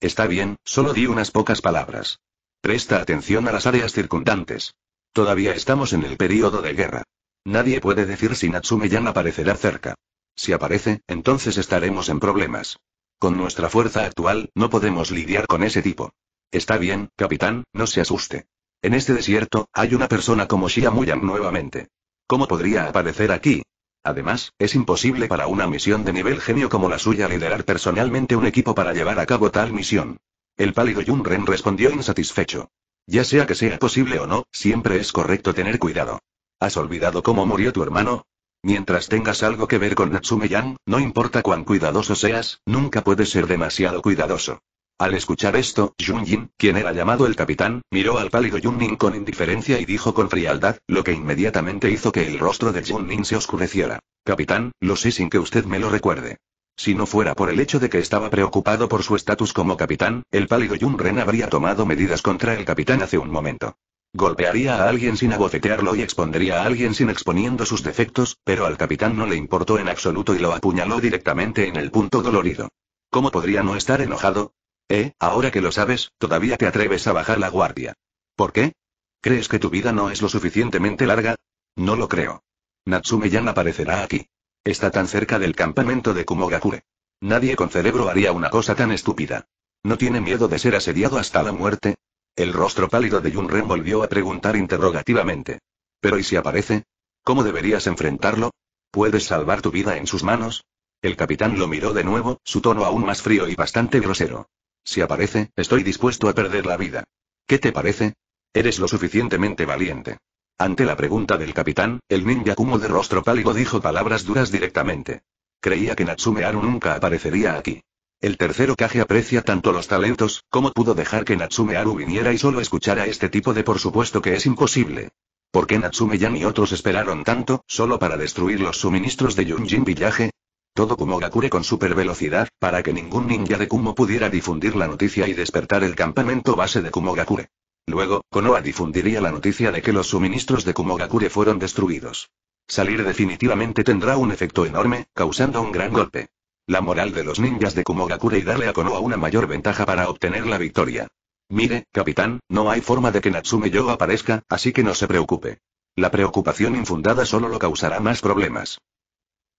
Speaker 1: Está bien, solo di unas pocas palabras. Presta atención a las áreas circundantes. Todavía estamos en el período de guerra. Nadie puede decir si Natsume-yan aparecerá cerca. Si aparece, entonces estaremos en problemas. Con nuestra fuerza actual, no podemos lidiar con ese tipo. Está bien, capitán, no se asuste. En este desierto, hay una persona como Shia Muyang nuevamente. ¿Cómo podría aparecer aquí? Además, es imposible para una misión de nivel genio como la suya liderar personalmente un equipo para llevar a cabo tal misión. El pálido Yun Ren respondió insatisfecho. Ya sea que sea posible o no, siempre es correcto tener cuidado. ¿Has olvidado cómo murió tu hermano? Mientras tengas algo que ver con Natsume-yang, no importa cuán cuidadoso seas, nunca puedes ser demasiado cuidadoso. Al escuchar esto, jun Yin, quien era llamado el capitán, miró al pálido Ning con indiferencia y dijo con frialdad, lo que inmediatamente hizo que el rostro de jun Ning se oscureciera. Capitán, lo sé sin que usted me lo recuerde. Si no fuera por el hecho de que estaba preocupado por su estatus como capitán, el pálido Jun-ren habría tomado medidas contra el capitán hace un momento. Golpearía a alguien sin abofetearlo y expondría a alguien sin exponiendo sus defectos, pero al capitán no le importó en absoluto y lo apuñaló directamente en el punto dolorido. ¿Cómo podría no estar enojado? Eh, ahora que lo sabes, todavía te atreves a bajar la guardia. ¿Por qué? ¿Crees que tu vida no es lo suficientemente larga? No lo creo. natsume ya aparecerá aquí. Está tan cerca del campamento de Kumogakure. Nadie con cerebro haría una cosa tan estúpida. ¿No tiene miedo de ser asediado hasta la muerte? El rostro pálido de Yunren volvió a preguntar interrogativamente. ¿Pero y si aparece? ¿Cómo deberías enfrentarlo? ¿Puedes salvar tu vida en sus manos? El capitán lo miró de nuevo, su tono aún más frío y bastante grosero. Si aparece, estoy dispuesto a perder la vida. ¿Qué te parece? Eres lo suficientemente valiente. Ante la pregunta del capitán, el ninja Kumo de rostro pálido dijo palabras duras directamente. Creía que Natsume Aru nunca aparecería aquí. El tercero Kage aprecia tanto los talentos, como pudo dejar que Natsume Aru viniera y solo escuchara este tipo de por supuesto que es imposible. ¿Por qué Natsume Yan y otros esperaron tanto, solo para destruir los suministros de Yunjin Villaje? Todo como con super velocidad, para que ningún ninja de Kumo pudiera difundir la noticia y despertar el campamento base de Kumogakure. Luego, Konoha difundiría la noticia de que los suministros de Kumogakure fueron destruidos. Salir definitivamente tendrá un efecto enorme, causando un gran golpe la moral de los ninjas de Kumogakure y darle a Konoha una mayor ventaja para obtener la victoria. Mire, capitán, no hay forma de que Natsume Yo aparezca, así que no se preocupe. La preocupación infundada solo lo causará más problemas.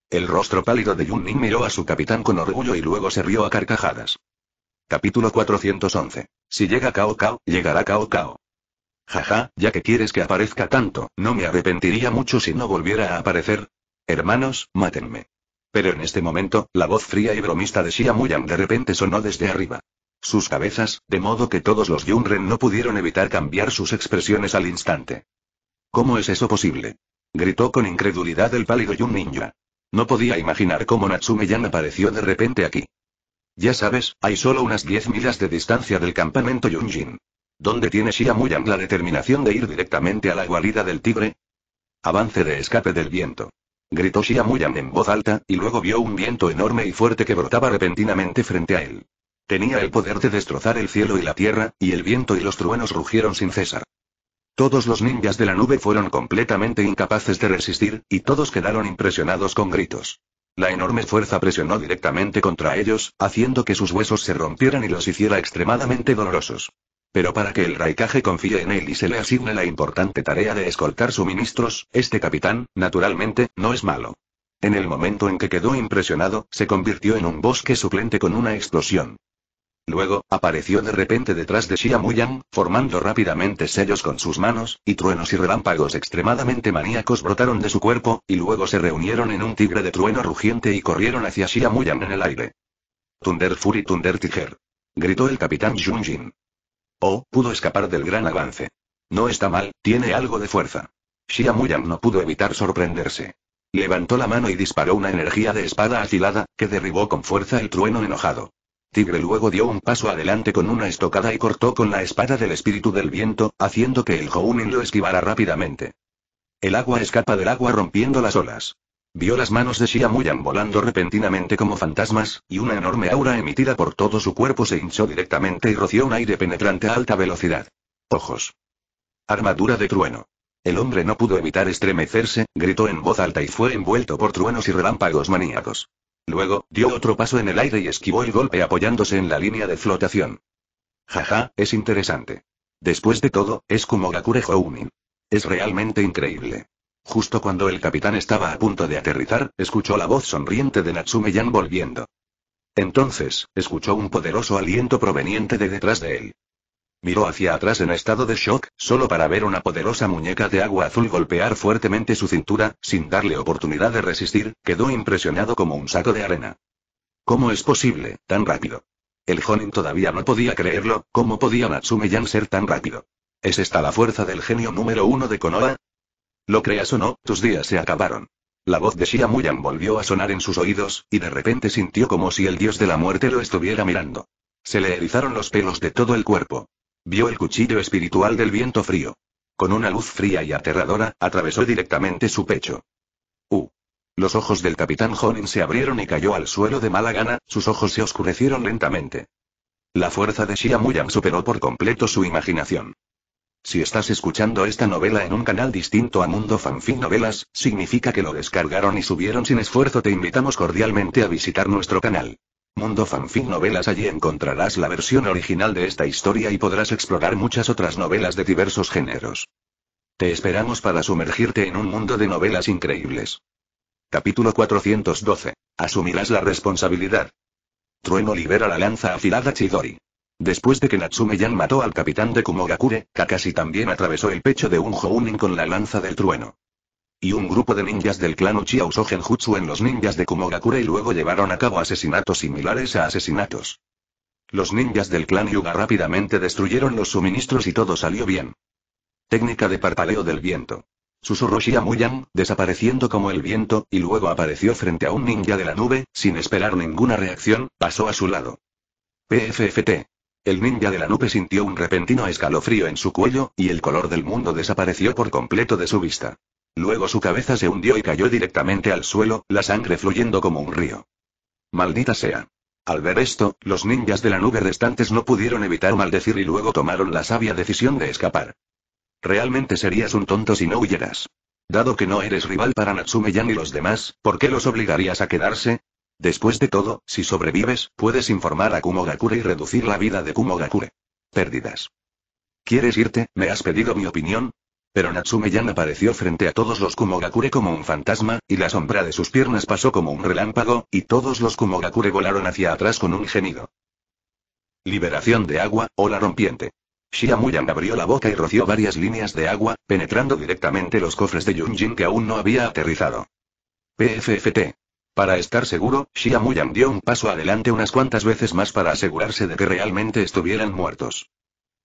Speaker 1: El rostro pálido de Yunnin miró a su capitán con orgullo y luego se rió a carcajadas. Capítulo 411. Si llega Cao kao llegará Cao kao Jaja, ya que quieres que aparezca tanto, no me arrepentiría mucho si no volviera a aparecer. Hermanos, mátenme. Pero en este momento, la voz fría y bromista de Muyang de repente sonó desde arriba. Sus cabezas, de modo que todos los Yunren no pudieron evitar cambiar sus expresiones al instante. ¿Cómo es eso posible? gritó con incredulidad el pálido Yun Ninja. No podía imaginar cómo Natsume-yan apareció de repente aquí. Ya sabes, hay solo unas 10 millas de distancia del campamento Jun-jin. ¿Dónde tiene Muyang la determinación de ir directamente a la guarida del tigre? Avance de escape del viento gritó Xiamuyan en voz alta, y luego vio un viento enorme y fuerte que brotaba repentinamente frente a él. Tenía el poder de destrozar el cielo y la tierra, y el viento y los truenos rugieron sin cesar. Todos los ninjas de la nube fueron completamente incapaces de resistir, y todos quedaron impresionados con gritos. La enorme fuerza presionó directamente contra ellos, haciendo que sus huesos se rompieran y los hiciera extremadamente dolorosos. Pero para que el Raikage confíe en él y se le asigne la importante tarea de escoltar suministros, este capitán, naturalmente, no es malo. En el momento en que quedó impresionado, se convirtió en un bosque suplente con una explosión. Luego, apareció de repente detrás de Muyang, formando rápidamente sellos con sus manos, y truenos y relámpagos extremadamente maníacos brotaron de su cuerpo, y luego se reunieron en un tigre de trueno rugiente y corrieron hacia Muyang en el aire. Thunder Fury Thunder Tiger. Gritó el capitán Junjin. Oh, pudo escapar del gran avance. No está mal, tiene algo de fuerza. Muyang no pudo evitar sorprenderse. Levantó la mano y disparó una energía de espada afilada, que derribó con fuerza el trueno enojado. Tigre luego dio un paso adelante con una estocada y cortó con la espada del espíritu del viento, haciendo que el Jounin lo esquivara rápidamente. El agua escapa del agua rompiendo las olas. Vio las manos de Shiyamuyan volando repentinamente como fantasmas, y una enorme aura emitida por todo su cuerpo se hinchó directamente y roció un aire penetrante a alta velocidad. Ojos. Armadura de trueno. El hombre no pudo evitar estremecerse, gritó en voz alta y fue envuelto por truenos y relámpagos maníacos. Luego, dio otro paso en el aire y esquivó el golpe apoyándose en la línea de flotación. Jaja, es interesante. Después de todo, es como Gakure Hounin. Es realmente increíble. Justo cuando el capitán estaba a punto de aterrizar, escuchó la voz sonriente de Natsume-yan volviendo. Entonces, escuchó un poderoso aliento proveniente de detrás de él. Miró hacia atrás en estado de shock, solo para ver una poderosa muñeca de agua azul golpear fuertemente su cintura, sin darle oportunidad de resistir, quedó impresionado como un saco de arena. ¿Cómo es posible, tan rápido? El Jonin todavía no podía creerlo, ¿cómo podía Natsume-yan ser tan rápido? ¿Es esta la fuerza del genio número uno de Konoha? Lo creas o no, tus días se acabaron. La voz de Muyan volvió a sonar en sus oídos, y de repente sintió como si el dios de la muerte lo estuviera mirando. Se le erizaron los pelos de todo el cuerpo. Vio el cuchillo espiritual del viento frío. Con una luz fría y aterradora, atravesó directamente su pecho. Uh. Los ojos del capitán Honin se abrieron y cayó al suelo de mala gana, sus ojos se oscurecieron lentamente. La fuerza de Muyan superó por completo su imaginación. Si estás escuchando esta novela en un canal distinto a Mundo Fanfic Novelas, significa que lo descargaron y subieron sin esfuerzo. Te invitamos cordialmente a visitar nuestro canal. Mundo Fanfic Novelas allí encontrarás la versión original de esta historia y podrás explorar muchas otras novelas de diversos géneros. Te esperamos para sumergirte en un mundo de novelas increíbles. Capítulo 412. Asumirás la responsabilidad. Trueno libera la lanza afilada Chidori. Después de que Natsume-yan mató al capitán de Kumogakure, Kakashi también atravesó el pecho de un Jounin con la lanza del trueno. Y un grupo de ninjas del clan Uchiha usó genjutsu en los ninjas de Kumogakure y luego llevaron a cabo asesinatos similares a asesinatos. Los ninjas del clan Yuga rápidamente destruyeron los suministros y todo salió bien. Técnica de parpaleo del viento. Susurró Muyan, desapareciendo como el viento, y luego apareció frente a un ninja de la nube, sin esperar ninguna reacción, pasó a su lado. PFFT. El ninja de la nube sintió un repentino escalofrío en su cuello, y el color del mundo desapareció por completo de su vista. Luego su cabeza se hundió y cayó directamente al suelo, la sangre fluyendo como un río. Maldita sea. Al ver esto, los ninjas de la nube restantes no pudieron evitar maldecir y luego tomaron la sabia decisión de escapar. Realmente serías un tonto si no huyeras. Dado que no eres rival para Natsume Yan y los demás, ¿por qué los obligarías a quedarse? Después de todo, si sobrevives, puedes informar a Kumogakure y reducir la vida de Kumogakure. Pérdidas. ¿Quieres irte? ¿Me has pedido mi opinión? Pero Natsume-yan apareció frente a todos los Kumogakure como un fantasma, y la sombra de sus piernas pasó como un relámpago, y todos los Kumogakure volaron hacia atrás con un gemido. Liberación de agua, o la rompiente. Shiamuyan abrió la boca y roció varias líneas de agua, penetrando directamente los cofres de Yunjin que aún no había aterrizado. PFFT. Para estar seguro, Shiyamuyam dio un paso adelante unas cuantas veces más para asegurarse de que realmente estuvieran muertos.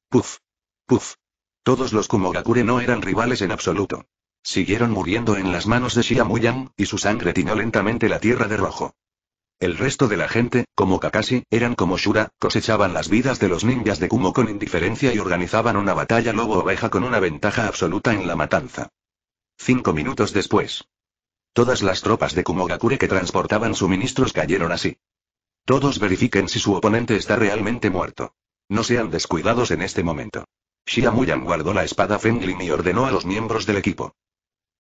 Speaker 1: Puf. Puf. Todos los Kumogakure no eran rivales en absoluto. Siguieron muriendo en las manos de Shiyamuyam y su sangre tiñó lentamente la tierra de rojo. El resto de la gente, como Kakashi, eran como Shura, cosechaban las vidas de los ninjas de Kumo con indiferencia y organizaban una batalla lobo-oveja con una ventaja absoluta en la matanza. Cinco minutos después. Todas las tropas de Kumogakure que transportaban suministros cayeron así. Todos verifiquen si su oponente está realmente muerto. No sean descuidados en este momento. Shiamuyan guardó la espada Fenglin y ordenó a los miembros del equipo.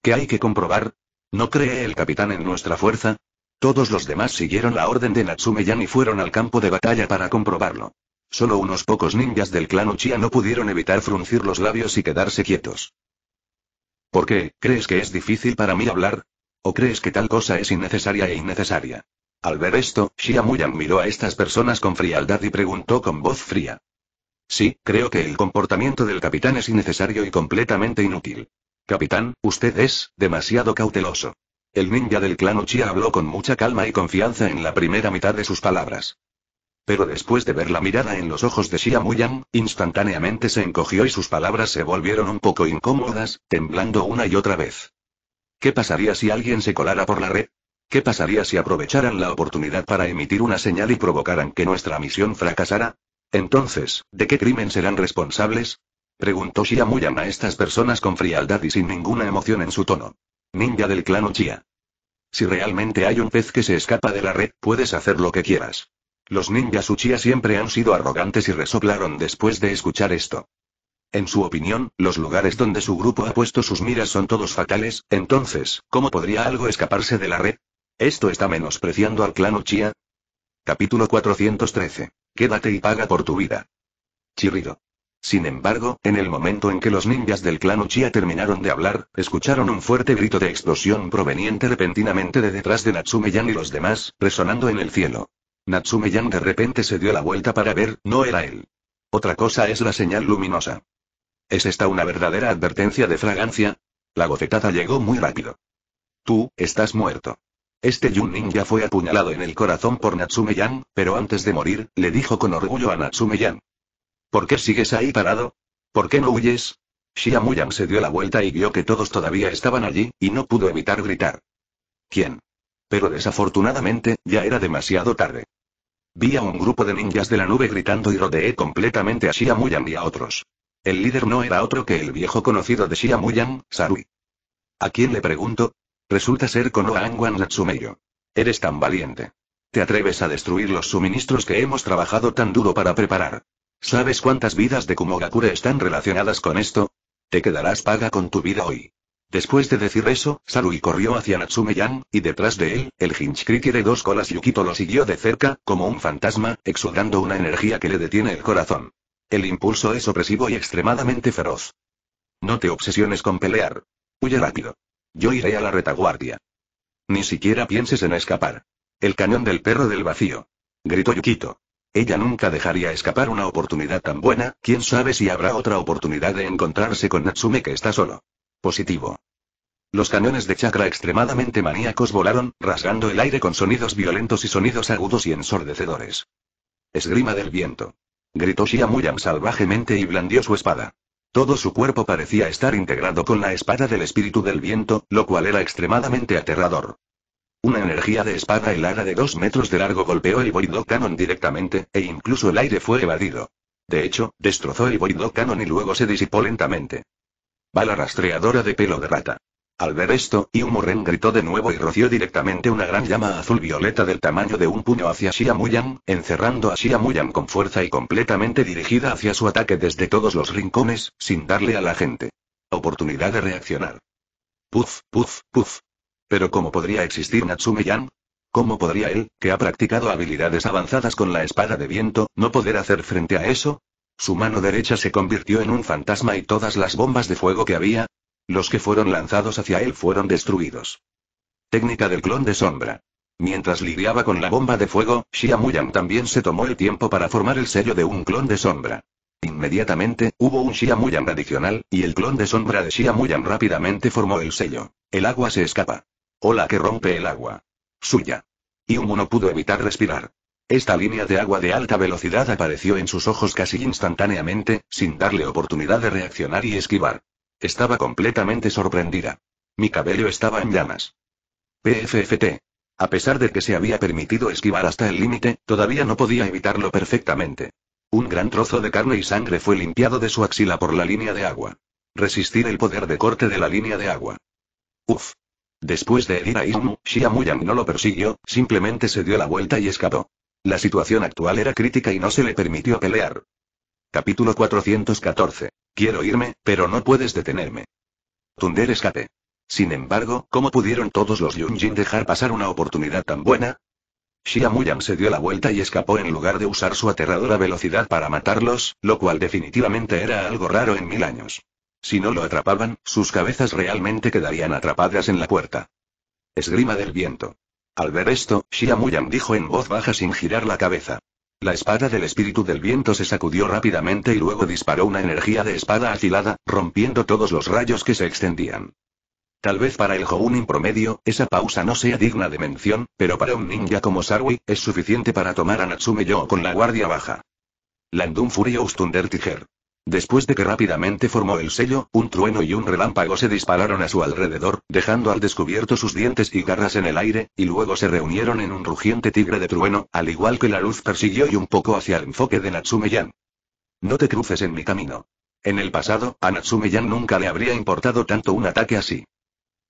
Speaker 1: ¿Qué hay que comprobar? ¿No cree el capitán en nuestra fuerza? Todos los demás siguieron la orden de Natsumeyan y fueron al campo de batalla para comprobarlo. Solo unos pocos ninjas del clan Uchiha no pudieron evitar fruncir los labios y quedarse quietos. ¿Por qué, crees que es difícil para mí hablar? ¿O crees que tal cosa es innecesaria e innecesaria? Al ver esto, Muyan miró a estas personas con frialdad y preguntó con voz fría. Sí, creo que el comportamiento del capitán es innecesario y completamente inútil. Capitán, usted es demasiado cauteloso. El ninja del clan Uchiha habló con mucha calma y confianza en la primera mitad de sus palabras. Pero después de ver la mirada en los ojos de Muyan, instantáneamente se encogió y sus palabras se volvieron un poco incómodas, temblando una y otra vez. ¿Qué pasaría si alguien se colara por la red? ¿Qué pasaría si aprovecharan la oportunidad para emitir una señal y provocaran que nuestra misión fracasara? Entonces, ¿de qué crimen serán responsables? Preguntó Shiamuyan a estas personas con frialdad y sin ninguna emoción en su tono. Ninja del clan Uchia. Si realmente hay un pez que se escapa de la red, puedes hacer lo que quieras. Los ninjas Uchiha siempre han sido arrogantes y resoplaron después de escuchar esto. En su opinión, los lugares donde su grupo ha puesto sus miras son todos fatales, entonces, ¿cómo podría algo escaparse de la red? ¿Esto está menospreciando al clan Uchiha? Capítulo 413. Quédate y paga por tu vida. Chirrido. Sin embargo, en el momento en que los ninjas del clan Uchiha terminaron de hablar, escucharon un fuerte grito de explosión proveniente repentinamente de detrás de Natsume-yan y los demás, resonando en el cielo. Natsume-yan de repente se dio la vuelta para ver, no era él. Otra cosa es la señal luminosa. ¿Es esta una verdadera advertencia de fragancia? La gofetada llegó muy rápido. Tú, estás muerto. Este yun ya fue apuñalado en el corazón por natsume yan pero antes de morir, le dijo con orgullo a natsume yan ¿Por qué sigues ahí parado? ¿Por qué no huyes? Shiamu-yan se dio la vuelta y vio que todos todavía estaban allí, y no pudo evitar gritar. ¿Quién? Pero desafortunadamente, ya era demasiado tarde. Vi a un grupo de ninjas de la nube gritando y rodeé completamente a Shiamu-yan y a otros. El líder no era otro que el viejo conocido de Xiamuyan, Sarui. ¿A quién le pregunto? Resulta ser Konoha Anguan Natsumeyo. Eres tan valiente. Te atreves a destruir los suministros que hemos trabajado tan duro para preparar. ¿Sabes cuántas vidas de Kumogakure están relacionadas con esto? Te quedarás paga con tu vida hoy. Después de decir eso, Sarui corrió hacia Natsumeyan, y detrás de él, el Hinchkriki de dos colas Yukito lo siguió de cerca, como un fantasma, exudando una energía que le detiene el corazón. El impulso es opresivo y extremadamente feroz. No te obsesiones con pelear. Huye rápido. Yo iré a la retaguardia. Ni siquiera pienses en escapar. El cañón del perro del vacío. Gritó Yukito. Ella nunca dejaría escapar una oportunidad tan buena, quién sabe si habrá otra oportunidad de encontrarse con Natsume que está solo. Positivo. Los cañones de chakra extremadamente maníacos volaron, rasgando el aire con sonidos violentos y sonidos agudos y ensordecedores. Esgrima del viento gritó Muyam salvajemente y blandió su espada. Todo su cuerpo parecía estar integrado con la espada del espíritu del viento, lo cual era extremadamente aterrador. Una energía de espada helada de dos metros de largo golpeó el Voidocannon Canon directamente, e incluso el aire fue evadido. De hecho, destrozó el Boido Canon y luego se disipó lentamente. Bala rastreadora de pelo de rata. Al ver esto, Ren gritó de nuevo y roció directamente una gran llama azul-violeta del tamaño de un puño hacia Xiamuyan, encerrando a Xiamuyan con fuerza y completamente dirigida hacia su ataque desde todos los rincones, sin darle a la gente oportunidad de reaccionar. Puf, puf, puf. Pero ¿cómo podría existir natsume ¿Cómo podría él, que ha practicado habilidades avanzadas con la espada de viento, no poder hacer frente a eso? Su mano derecha se convirtió en un fantasma y todas las bombas de fuego que había, los que fueron lanzados hacia él fueron destruidos. Técnica del clon de sombra. Mientras lidiaba con la bomba de fuego, Muyang también se tomó el tiempo para formar el sello de un clon de sombra. Inmediatamente, hubo un Muyang adicional, y el clon de sombra de Muyang rápidamente formó el sello. El agua se escapa. ¡Hola que rompe el agua. Suya. un no pudo evitar respirar. Esta línea de agua de alta velocidad apareció en sus ojos casi instantáneamente, sin darle oportunidad de reaccionar y esquivar. Estaba completamente sorprendida. Mi cabello estaba en llamas. PFFT. A pesar de que se había permitido esquivar hasta el límite, todavía no podía evitarlo perfectamente. Un gran trozo de carne y sangre fue limpiado de su axila por la línea de agua. Resistir el poder de corte de la línea de agua. Uf. Después de herir a Ismu, Muyang no lo persiguió, simplemente se dio la vuelta y escapó. La situación actual era crítica y no se le permitió pelear. Capítulo 414. Quiero irme, pero no puedes detenerme. Tunder escape. Sin embargo, ¿cómo pudieron todos los Yunjin dejar pasar una oportunidad tan buena? Muyan se dio la vuelta y escapó en lugar de usar su aterradora velocidad para matarlos, lo cual definitivamente era algo raro en mil años. Si no lo atrapaban, sus cabezas realmente quedarían atrapadas en la puerta. Esgrima del viento. Al ver esto, Muyan dijo en voz baja sin girar la cabeza. La espada del espíritu del viento se sacudió rápidamente y luego disparó una energía de espada afilada, rompiendo todos los rayos que se extendían. Tal vez para el Jounin promedio, esa pausa no sea digna de mención, pero para un ninja como Sarui, es suficiente para tomar a Natsume Yo con la guardia baja. Landum Furious Thunder Tiger. Después de que rápidamente formó el sello, un trueno y un relámpago se dispararon a su alrededor, dejando al descubierto sus dientes y garras en el aire, y luego se reunieron en un rugiente tigre de trueno, al igual que la luz persiguió y un poco hacia el enfoque de Natsume-yan. No te cruces en mi camino. En el pasado, a Natsume-yan nunca le habría importado tanto un ataque así.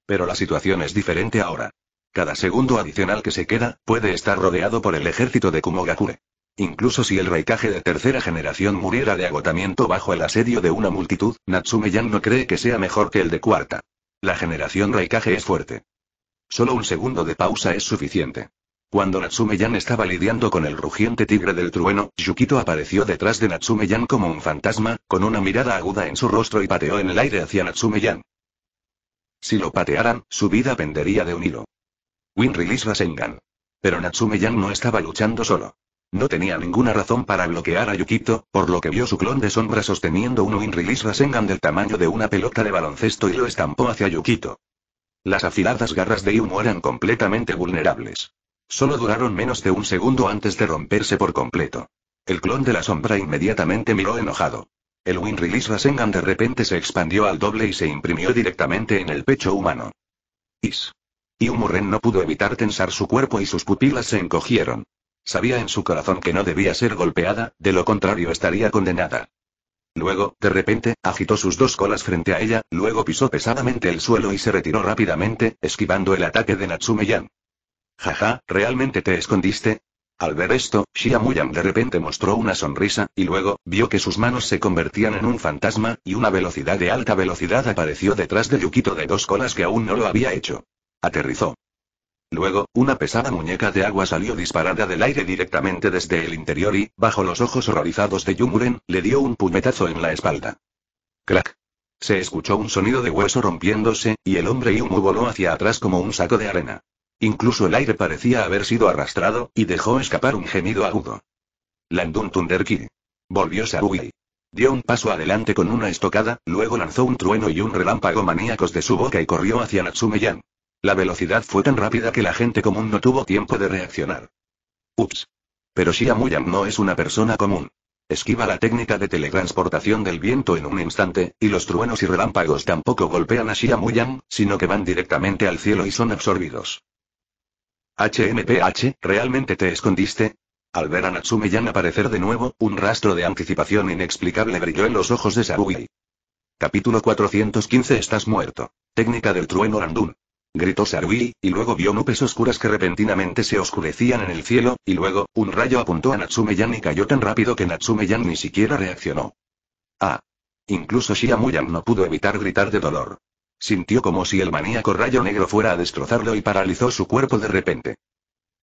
Speaker 1: Pero la situación es diferente ahora. Cada segundo adicional que se queda, puede estar rodeado por el ejército de Kumogakure. Incluso si el Raikage de tercera generación muriera de agotamiento bajo el asedio de una multitud, Natsume-yan no cree que sea mejor que el de cuarta. La generación Raikage es fuerte. Solo un segundo de pausa es suficiente. Cuando Natsume-yan estaba lidiando con el rugiente tigre del trueno, Yukito apareció detrás de Natsume-yan como un fantasma, con una mirada aguda en su rostro y pateó en el aire hacia Natsume-yan. Si lo patearan, su vida pendería de un hilo. Win Release Rasengan. Pero Natsume-yan no estaba luchando solo. No tenía ninguna razón para bloquear a Yukito, por lo que vio su clon de sombra sosteniendo un Winrelease Rasengan del tamaño de una pelota de baloncesto y lo estampó hacia Yukito. Las afiladas garras de Yumo eran completamente vulnerables. Solo duraron menos de un segundo antes de romperse por completo. El clon de la sombra inmediatamente miró enojado. El Winrelease Rasengan de repente se expandió al doble y se imprimió directamente en el pecho humano. Is. Yumo Ren no pudo evitar tensar su cuerpo y sus pupilas se encogieron. Sabía en su corazón que no debía ser golpeada, de lo contrario estaría condenada. Luego, de repente, agitó sus dos colas frente a ella, luego pisó pesadamente el suelo y se retiró rápidamente, esquivando el ataque de Natsume-yan. Jaja, ¿realmente te escondiste? Al ver esto, Muyam de repente mostró una sonrisa, y luego, vio que sus manos se convertían en un fantasma, y una velocidad de alta velocidad apareció detrás de Yukito de dos colas que aún no lo había hecho. Aterrizó. Luego, una pesada muñeca de agua salió disparada del aire directamente desde el interior y, bajo los ojos horrorizados de Yumuren, le dio un puñetazo en la espalda. Crack. Se escuchó un sonido de hueso rompiéndose, y el hombre Yumu voló hacia atrás como un saco de arena. Incluso el aire parecía haber sido arrastrado, y dejó escapar un gemido agudo. Landun Tunderki. Volvió Sarugi. Dio un paso adelante con una estocada, luego lanzó un trueno y un relámpago maníacos de su boca y corrió hacia natsume la velocidad fue tan rápida que la gente común no tuvo tiempo de reaccionar. Ups. Pero Xiamuyang no es una persona común. Esquiva la técnica de teletransportación del viento en un instante, y los truenos y relámpagos tampoco golpean a Xiamuyang, sino que van directamente al cielo y son absorbidos. HMPH, ¿realmente te escondiste? Al ver a natsume aparecer de nuevo, un rastro de anticipación inexplicable brilló en los ojos de Sarui. Capítulo 415 Estás muerto. Técnica del trueno Randun gritó Sarui, y luego vio nubes oscuras que repentinamente se oscurecían en el cielo, y luego, un rayo apuntó a Natsumeyan y cayó tan rápido que Natsumeyan ni siquiera reaccionó. Ah. Incluso Shiamuyan no pudo evitar gritar de dolor. Sintió como si el maníaco rayo negro fuera a destrozarlo y paralizó su cuerpo de repente.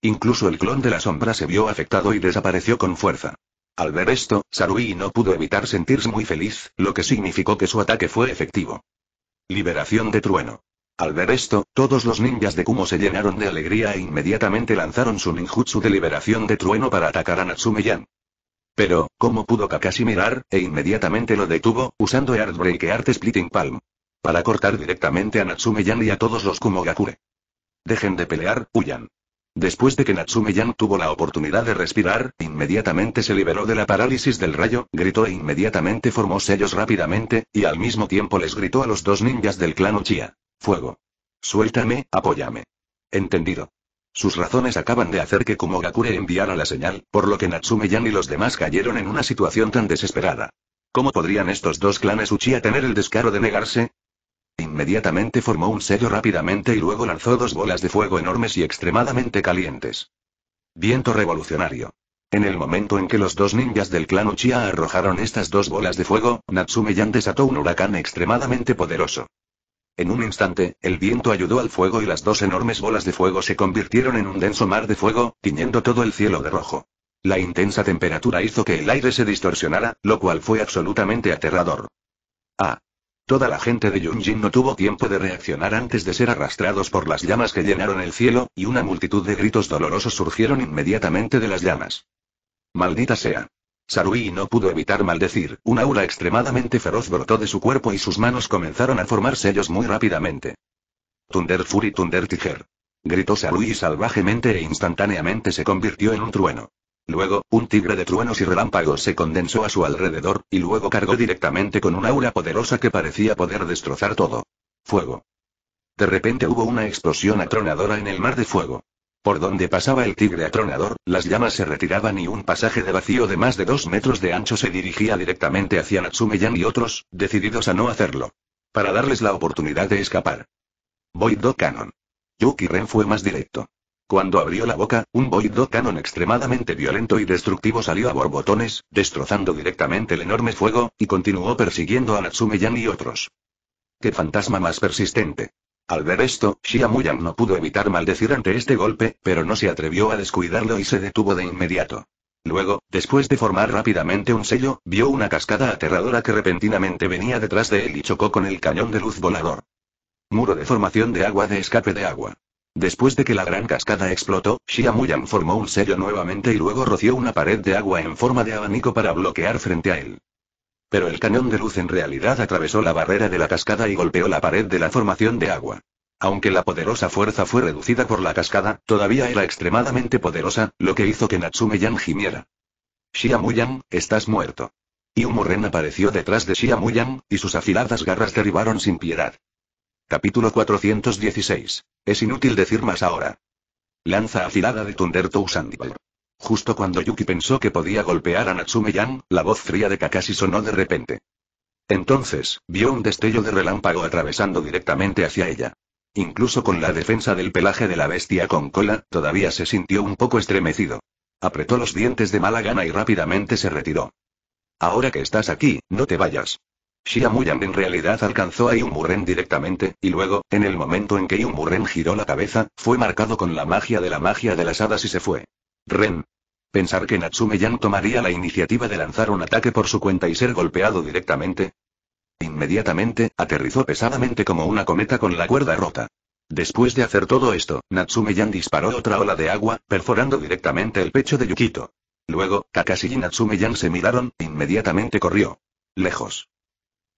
Speaker 1: Incluso el clon de la sombra se vio afectado y desapareció con fuerza. Al ver esto, Sarui no pudo evitar sentirse muy feliz, lo que significó que su ataque fue efectivo. Liberación de trueno. Al ver esto, todos los ninjas de Kumo se llenaron de alegría e inmediatamente lanzaron su ninjutsu de liberación de trueno para atacar a Natsume-yan. Pero, ¿cómo pudo Kakashi mirar? E inmediatamente lo detuvo, usando Heartbreak Art Splitting Palm. Para cortar directamente a Natsume-yan y a todos los Kumogakure. Dejen de pelear, huyan. Después de que natsume tuvo la oportunidad de respirar, inmediatamente se liberó de la parálisis del rayo, gritó e inmediatamente formó sellos rápidamente, y al mismo tiempo les gritó a los dos ninjas del clan Uchiha. Fuego. Suéltame, apóyame. Entendido. Sus razones acaban de hacer que Kumogakure enviara la señal, por lo que Natsume-yan y los demás cayeron en una situación tan desesperada. ¿Cómo podrían estos dos clanes Uchiha tener el descaro de negarse? Inmediatamente formó un sello rápidamente y luego lanzó dos bolas de fuego enormes y extremadamente calientes. Viento revolucionario. En el momento en que los dos ninjas del clan Uchiha arrojaron estas dos bolas de fuego, Natsume-yan desató un huracán extremadamente poderoso. En un instante, el viento ayudó al fuego y las dos enormes bolas de fuego se convirtieron en un denso mar de fuego, tiñendo todo el cielo de rojo. La intensa temperatura hizo que el aire se distorsionara, lo cual fue absolutamente aterrador. Ah. Toda la gente de Yunjin no tuvo tiempo de reaccionar antes de ser arrastrados por las llamas que llenaron el cielo, y una multitud de gritos dolorosos surgieron inmediatamente de las llamas. Maldita sea. Sarui no pudo evitar maldecir, un aura extremadamente feroz brotó de su cuerpo y sus manos comenzaron a formar sellos muy rápidamente. Thunder Fury Thunder Tiger. Gritó Sarui salvajemente e instantáneamente se convirtió en un trueno. Luego, un tigre de truenos y relámpagos se condensó a su alrededor, y luego cargó directamente con un aura poderosa que parecía poder destrozar todo. Fuego. De repente hubo una explosión atronadora en el mar de fuego. Por donde pasaba el tigre atronador, las llamas se retiraban y un pasaje de vacío de más de dos metros de ancho se dirigía directamente hacia Natsume-yan y otros, decididos a no hacerlo. Para darles la oportunidad de escapar. Dog Cannon. Yuki Ren fue más directo. Cuando abrió la boca, un Dog Cannon extremadamente violento y destructivo salió a borbotones, destrozando directamente el enorme fuego, y continuó persiguiendo a Natsume-yan y otros. ¡Qué fantasma más persistente! Al ver esto, Muyang no pudo evitar maldecir ante este golpe, pero no se atrevió a descuidarlo y se detuvo de inmediato. Luego, después de formar rápidamente un sello, vio una cascada aterradora que repentinamente venía detrás de él y chocó con el cañón de luz volador. Muro de formación de agua de escape de agua. Después de que la gran cascada explotó, Muyang formó un sello nuevamente y luego roció una pared de agua en forma de abanico para bloquear frente a él. Pero el cañón de luz en realidad atravesó la barrera de la cascada y golpeó la pared de la formación de agua. Aunque la poderosa fuerza fue reducida por la cascada, todavía era extremadamente poderosa, lo que hizo que Natsume Yan gimiera. Muyan, estás muerto. Y un morren apareció detrás de Muyan, y sus afiladas garras derribaron sin piedad. Capítulo 416. Es inútil decir más ahora. Lanza afilada de Thunder sandibal Justo cuando Yuki pensó que podía golpear a natsume la voz fría de Kakashi sonó de repente. Entonces, vio un destello de relámpago atravesando directamente hacia ella. Incluso con la defensa del pelaje de la bestia con cola, todavía se sintió un poco estremecido. Apretó los dientes de mala gana y rápidamente se retiró. Ahora que estás aquí, no te vayas. Shiamuyan en realidad alcanzó a Yumurren directamente, y luego, en el momento en que Yumurren giró la cabeza, fue marcado con la magia de la magia de las hadas y se fue. Ren. Pensar que Natsume-yan tomaría la iniciativa de lanzar un ataque por su cuenta y ser golpeado directamente. Inmediatamente, aterrizó pesadamente como una cometa con la cuerda rota. Después de hacer todo esto, Natsume-yan disparó otra ola de agua, perforando directamente el pecho de Yukito. Luego, Kakashi y Natsume-yan se miraron, inmediatamente corrió. Lejos.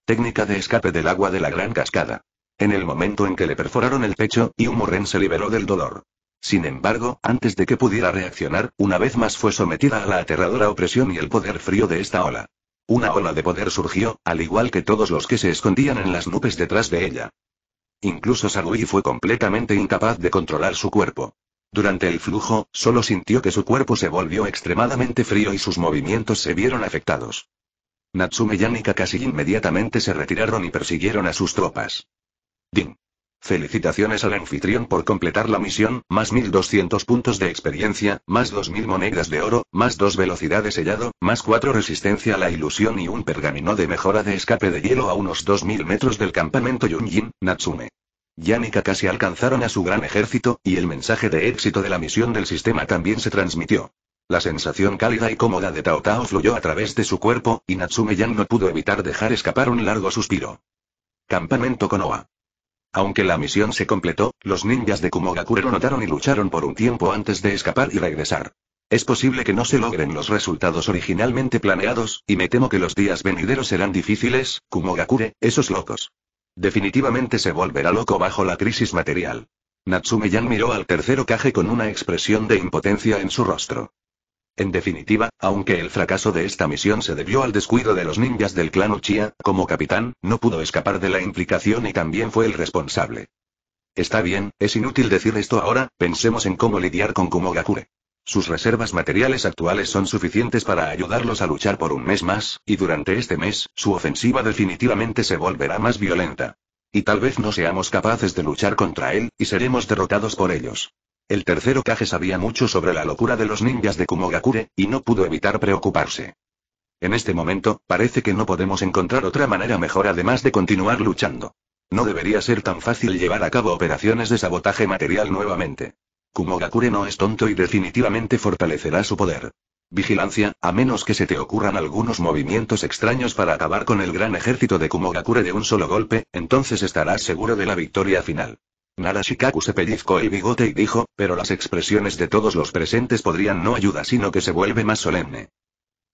Speaker 1: Técnica de escape del agua de la gran cascada. En el momento en que le perforaron el pecho, Ren se liberó del dolor. Sin embargo, antes de que pudiera reaccionar, una vez más fue sometida a la aterradora opresión y el poder frío de esta ola. Una ola de poder surgió, al igual que todos los que se escondían en las nubes detrás de ella. Incluso Sarui fue completamente incapaz de controlar su cuerpo. Durante el flujo, solo sintió que su cuerpo se volvió extremadamente frío y sus movimientos se vieron afectados. Natsume y Anika casi inmediatamente se retiraron y persiguieron a sus tropas. Ding. Felicitaciones al anfitrión por completar la misión, más 1200 puntos de experiencia, más 2000 monedas de oro, más 2 velocidades sellado, más 4 resistencia a la ilusión y un pergamino de mejora de escape de hielo a unos 2000 metros del campamento Yunjin, Natsume. y casi alcanzaron a su gran ejército, y el mensaje de éxito de la misión del sistema también se transmitió. La sensación cálida y cómoda de Tao Tao fluyó a través de su cuerpo, y Natsume Yan no pudo evitar dejar escapar un largo suspiro. Campamento Konoha. Aunque la misión se completó, los ninjas de Kumogakure lo notaron y lucharon por un tiempo antes de escapar y regresar. Es posible que no se logren los resultados originalmente planeados, y me temo que los días venideros serán difíciles, Kumogakure, esos locos. Definitivamente se volverá loco bajo la crisis material. Natsume-yan miró al tercero Kage con una expresión de impotencia en su rostro. En definitiva, aunque el fracaso de esta misión se debió al descuido de los ninjas del clan Uchiha, como capitán, no pudo escapar de la implicación y también fue el responsable. Está bien, es inútil decir esto ahora, pensemos en cómo lidiar con Kumogakure. Sus reservas materiales actuales son suficientes para ayudarlos a luchar por un mes más, y durante este mes, su ofensiva definitivamente se volverá más violenta. Y tal vez no seamos capaces de luchar contra él, y seremos derrotados por ellos. El tercero Kage sabía mucho sobre la locura de los ninjas de Kumogakure, y no pudo evitar preocuparse. En este momento, parece que no podemos encontrar otra manera mejor además de continuar luchando. No debería ser tan fácil llevar a cabo operaciones de sabotaje material nuevamente. Kumogakure no es tonto y definitivamente fortalecerá su poder. Vigilancia, a menos que se te ocurran algunos movimientos extraños para acabar con el gran ejército de Kumogakure de un solo golpe, entonces estarás seguro de la victoria final. Nara Shikaku se pellizcó el bigote y dijo, pero las expresiones de todos los presentes podrían no ayuda sino que se vuelve más solemne.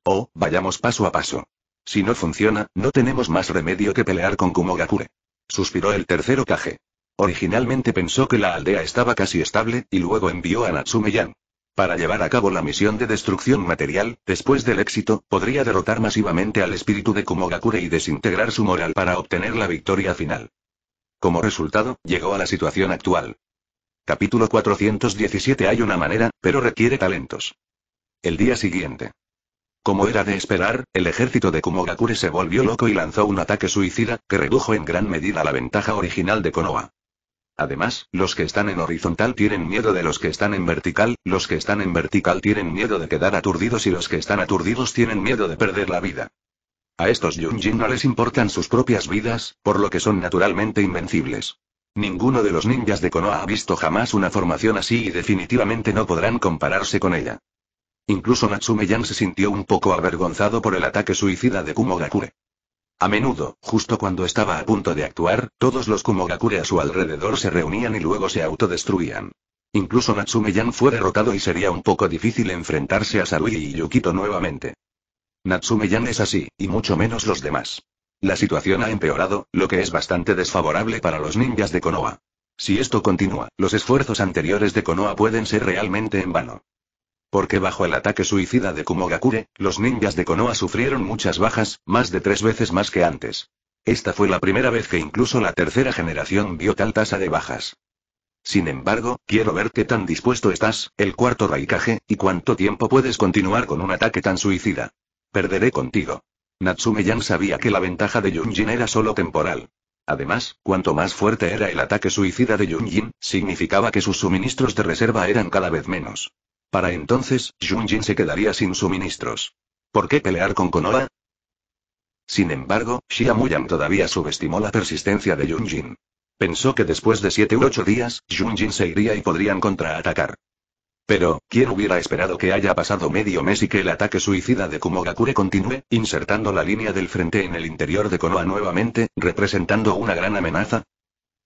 Speaker 1: Oh, vayamos paso a paso. Si no funciona, no tenemos más remedio que pelear con Kumogakure. Suspiró el tercero Kage. Originalmente pensó que la aldea estaba casi estable, y luego envió a Natsume-yan. Para llevar a cabo la misión de destrucción material, después del éxito, podría derrotar masivamente al espíritu de Kumogakure y desintegrar su moral para obtener la victoria final. Como resultado, llegó a la situación actual. Capítulo 417 Hay una manera, pero requiere talentos. El día siguiente. Como era de esperar, el ejército de Kumogakure se volvió loco y lanzó un ataque suicida, que redujo en gran medida la ventaja original de Konoha. Además, los que están en horizontal tienen miedo de los que están en vertical, los que están en vertical tienen miedo de quedar aturdidos y los que están aturdidos tienen miedo de perder la vida. A estos Yunjin no les importan sus propias vidas, por lo que son naturalmente invencibles. Ninguno de los ninjas de Konoha ha visto jamás una formación así y definitivamente no podrán compararse con ella. Incluso Natsume-yan se sintió un poco avergonzado por el ataque suicida de Kumogakure. A menudo, justo cuando estaba a punto de actuar, todos los Kumogakure a su alrededor se reunían y luego se autodestruían. Incluso Natsume-yan fue derrotado y sería un poco difícil enfrentarse a Sarui y Yukito nuevamente natsume es así, y mucho menos los demás. La situación ha empeorado, lo que es bastante desfavorable para los ninjas de Konoha. Si esto continúa, los esfuerzos anteriores de Konoha pueden ser realmente en vano. Porque bajo el ataque suicida de Kumogakure, los ninjas de Konoha sufrieron muchas bajas, más de tres veces más que antes. Esta fue la primera vez que incluso la tercera generación vio tal tasa de bajas. Sin embargo, quiero ver qué tan dispuesto estás, el cuarto Raikage, y cuánto tiempo puedes continuar con un ataque tan suicida. Perderé contigo. Natsume-yan sabía que la ventaja de Yunjin era solo temporal. Además, cuanto más fuerte era el ataque suicida de Yunjin, significaba que sus suministros de reserva eran cada vez menos. Para entonces, Yunjin se quedaría sin suministros. ¿Por qué pelear con Konoha? Sin embargo, Xiaomuyan todavía subestimó la persistencia de Yunjin. Pensó que después de siete u ocho días, Yunjin se iría y podrían contraatacar. Pero, ¿quién hubiera esperado que haya pasado medio mes y que el ataque suicida de Kumogakure continúe, insertando la línea del frente en el interior de Konoha nuevamente, representando una gran amenaza?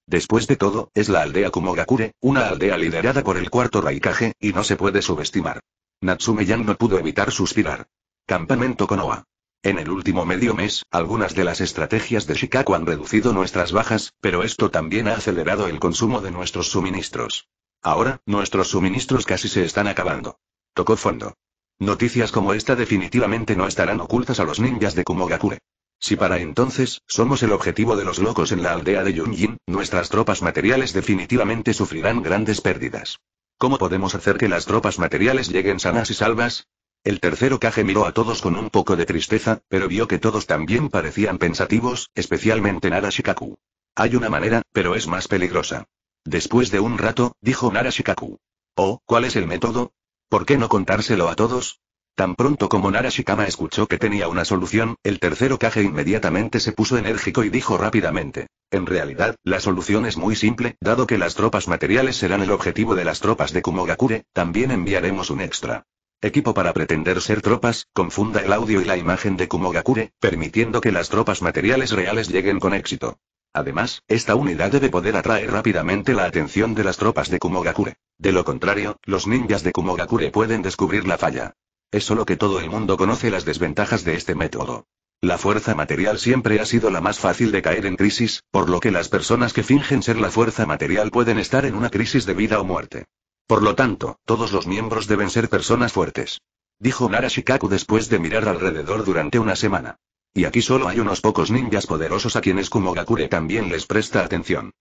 Speaker 1: Después de todo, es la aldea Kumogakure, una aldea liderada por el cuarto Raikage, y no se puede subestimar. Natsume-yan no pudo evitar suspirar. Campamento Konoha. En el último medio mes, algunas de las estrategias de Shikaku han reducido nuestras bajas, pero esto también ha acelerado el consumo de nuestros suministros. Ahora, nuestros suministros casi se están acabando. Tocó fondo. Noticias como esta definitivamente no estarán ocultas a los ninjas de Kumogakure. Si para entonces, somos el objetivo de los locos en la aldea de Yunjin, nuestras tropas materiales definitivamente sufrirán grandes pérdidas. ¿Cómo podemos hacer que las tropas materiales lleguen sanas y salvas? El tercero Kage miró a todos con un poco de tristeza, pero vio que todos también parecían pensativos, especialmente Nara Shikaku. Hay una manera, pero es más peligrosa. Después de un rato, dijo Narashikaku. Oh, ¿cuál es el método? ¿Por qué no contárselo a todos? Tan pronto como Narashikama escuchó que tenía una solución, el tercero caje inmediatamente se puso enérgico y dijo rápidamente. En realidad, la solución es muy simple, dado que las tropas materiales serán el objetivo de las tropas de Kumogakure, también enviaremos un extra. Equipo para pretender ser tropas, confunda el audio y la imagen de Kumogakure, permitiendo que las tropas materiales reales lleguen con éxito. Además, esta unidad debe poder atraer rápidamente la atención de las tropas de Kumogakure. De lo contrario, los ninjas de Kumogakure pueden descubrir la falla. Es solo que todo el mundo conoce las desventajas de este método. La fuerza material siempre ha sido la más fácil de caer en crisis, por lo que las personas que fingen ser la fuerza material pueden estar en una crisis de vida o muerte. Por lo tanto, todos los miembros deben ser personas fuertes. Dijo Nara Shikaku después de mirar alrededor durante una semana. Y aquí solo hay unos pocos ninjas poderosos a quienes Kumogakure también les presta atención.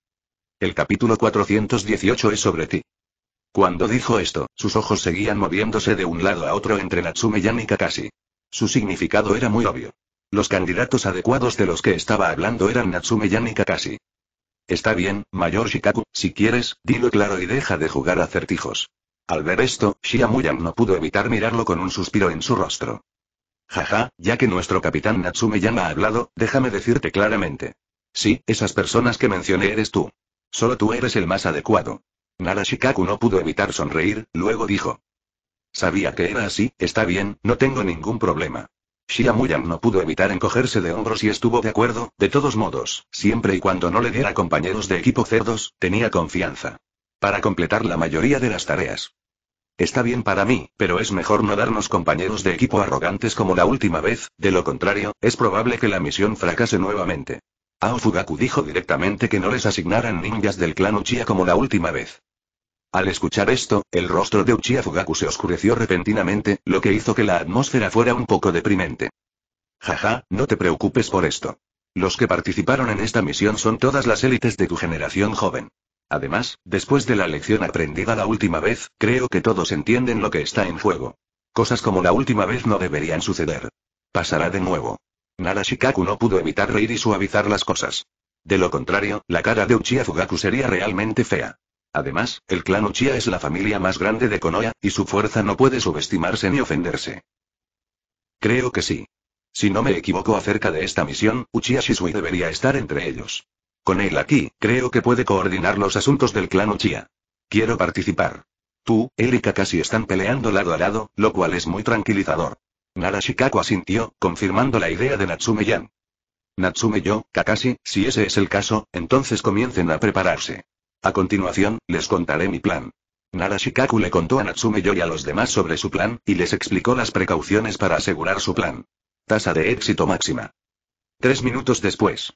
Speaker 1: El capítulo 418 es sobre ti. Cuando dijo esto, sus ojos seguían moviéndose de un lado a otro entre Natsume Yan y Kakashi. Su significado era muy obvio. Los candidatos adecuados de los que estaba hablando eran Natsume Yan y Kakashi. Está bien, mayor Shikaku, si quieres, dilo claro y deja de jugar acertijos. Al ver esto, Shiyamuyan no pudo evitar mirarlo con un suspiro en su rostro. Jaja, ya que nuestro capitán Natsume me ha hablado, déjame decirte claramente. Sí, esas personas que mencioné eres tú. Solo tú eres el más adecuado. Shikaku no pudo evitar sonreír, luego dijo. Sabía que era así, está bien, no tengo ningún problema. Shiamuyam no pudo evitar encogerse de hombros y estuvo de acuerdo, de todos modos, siempre y cuando no le diera compañeros de equipo cerdos, tenía confianza. Para completar la mayoría de las tareas. Está bien para mí, pero es mejor no darnos compañeros de equipo arrogantes como la última vez, de lo contrario, es probable que la misión fracase nuevamente. Ao Fugaku dijo directamente que no les asignaran ninjas del clan Uchiha como la última vez. Al escuchar esto, el rostro de Uchiha Fugaku se oscureció repentinamente, lo que hizo que la atmósfera fuera un poco deprimente. Jaja, no te preocupes por esto. Los que participaron en esta misión son todas las élites de tu generación joven. Además, después de la lección aprendida la última vez, creo que todos entienden lo que está en juego. Cosas como la última vez no deberían suceder. Pasará de nuevo. Nara Shikaku no pudo evitar reír y suavizar las cosas. De lo contrario, la cara de Uchiha Fugaku sería realmente fea. Además, el clan Uchiha es la familia más grande de Konoha, y su fuerza no puede subestimarse ni ofenderse. Creo que sí. Si no me equivoco acerca de esta misión, Uchiha Shisui debería estar entre ellos. Con él aquí, creo que puede coordinar los asuntos del clan Uchiha. Quiero participar. Tú, él y Kakashi están peleando lado a lado, lo cual es muy tranquilizador. Narashikaku asintió, confirmando la idea de Natsume-yan. Natsume yo, Kakashi, si ese es el caso, entonces comiencen a prepararse. A continuación, les contaré mi plan. Narashikaku le contó a Natsume yo y a los demás sobre su plan, y les explicó las precauciones para asegurar su plan. Tasa de éxito máxima. Tres minutos después.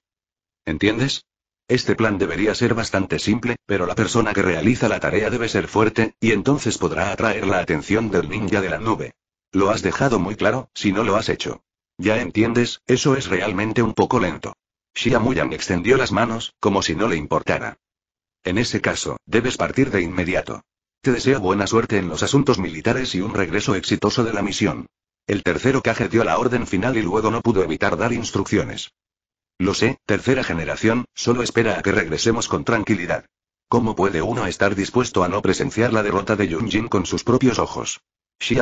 Speaker 1: ¿Entiendes? Este plan debería ser bastante simple, pero la persona que realiza la tarea debe ser fuerte, y entonces podrá atraer la atención del ninja de la nube. Lo has dejado muy claro, si no lo has hecho. Ya entiendes, eso es realmente un poco lento. Shiamuyan extendió las manos, como si no le importara. En ese caso, debes partir de inmediato. Te deseo buena suerte en los asuntos militares y un regreso exitoso de la misión. El tercero caje dio la orden final y luego no pudo evitar dar instrucciones. Lo sé, tercera generación, solo espera a que regresemos con tranquilidad. ¿Cómo puede uno estar dispuesto a no presenciar la derrota de Yunjin con sus propios ojos?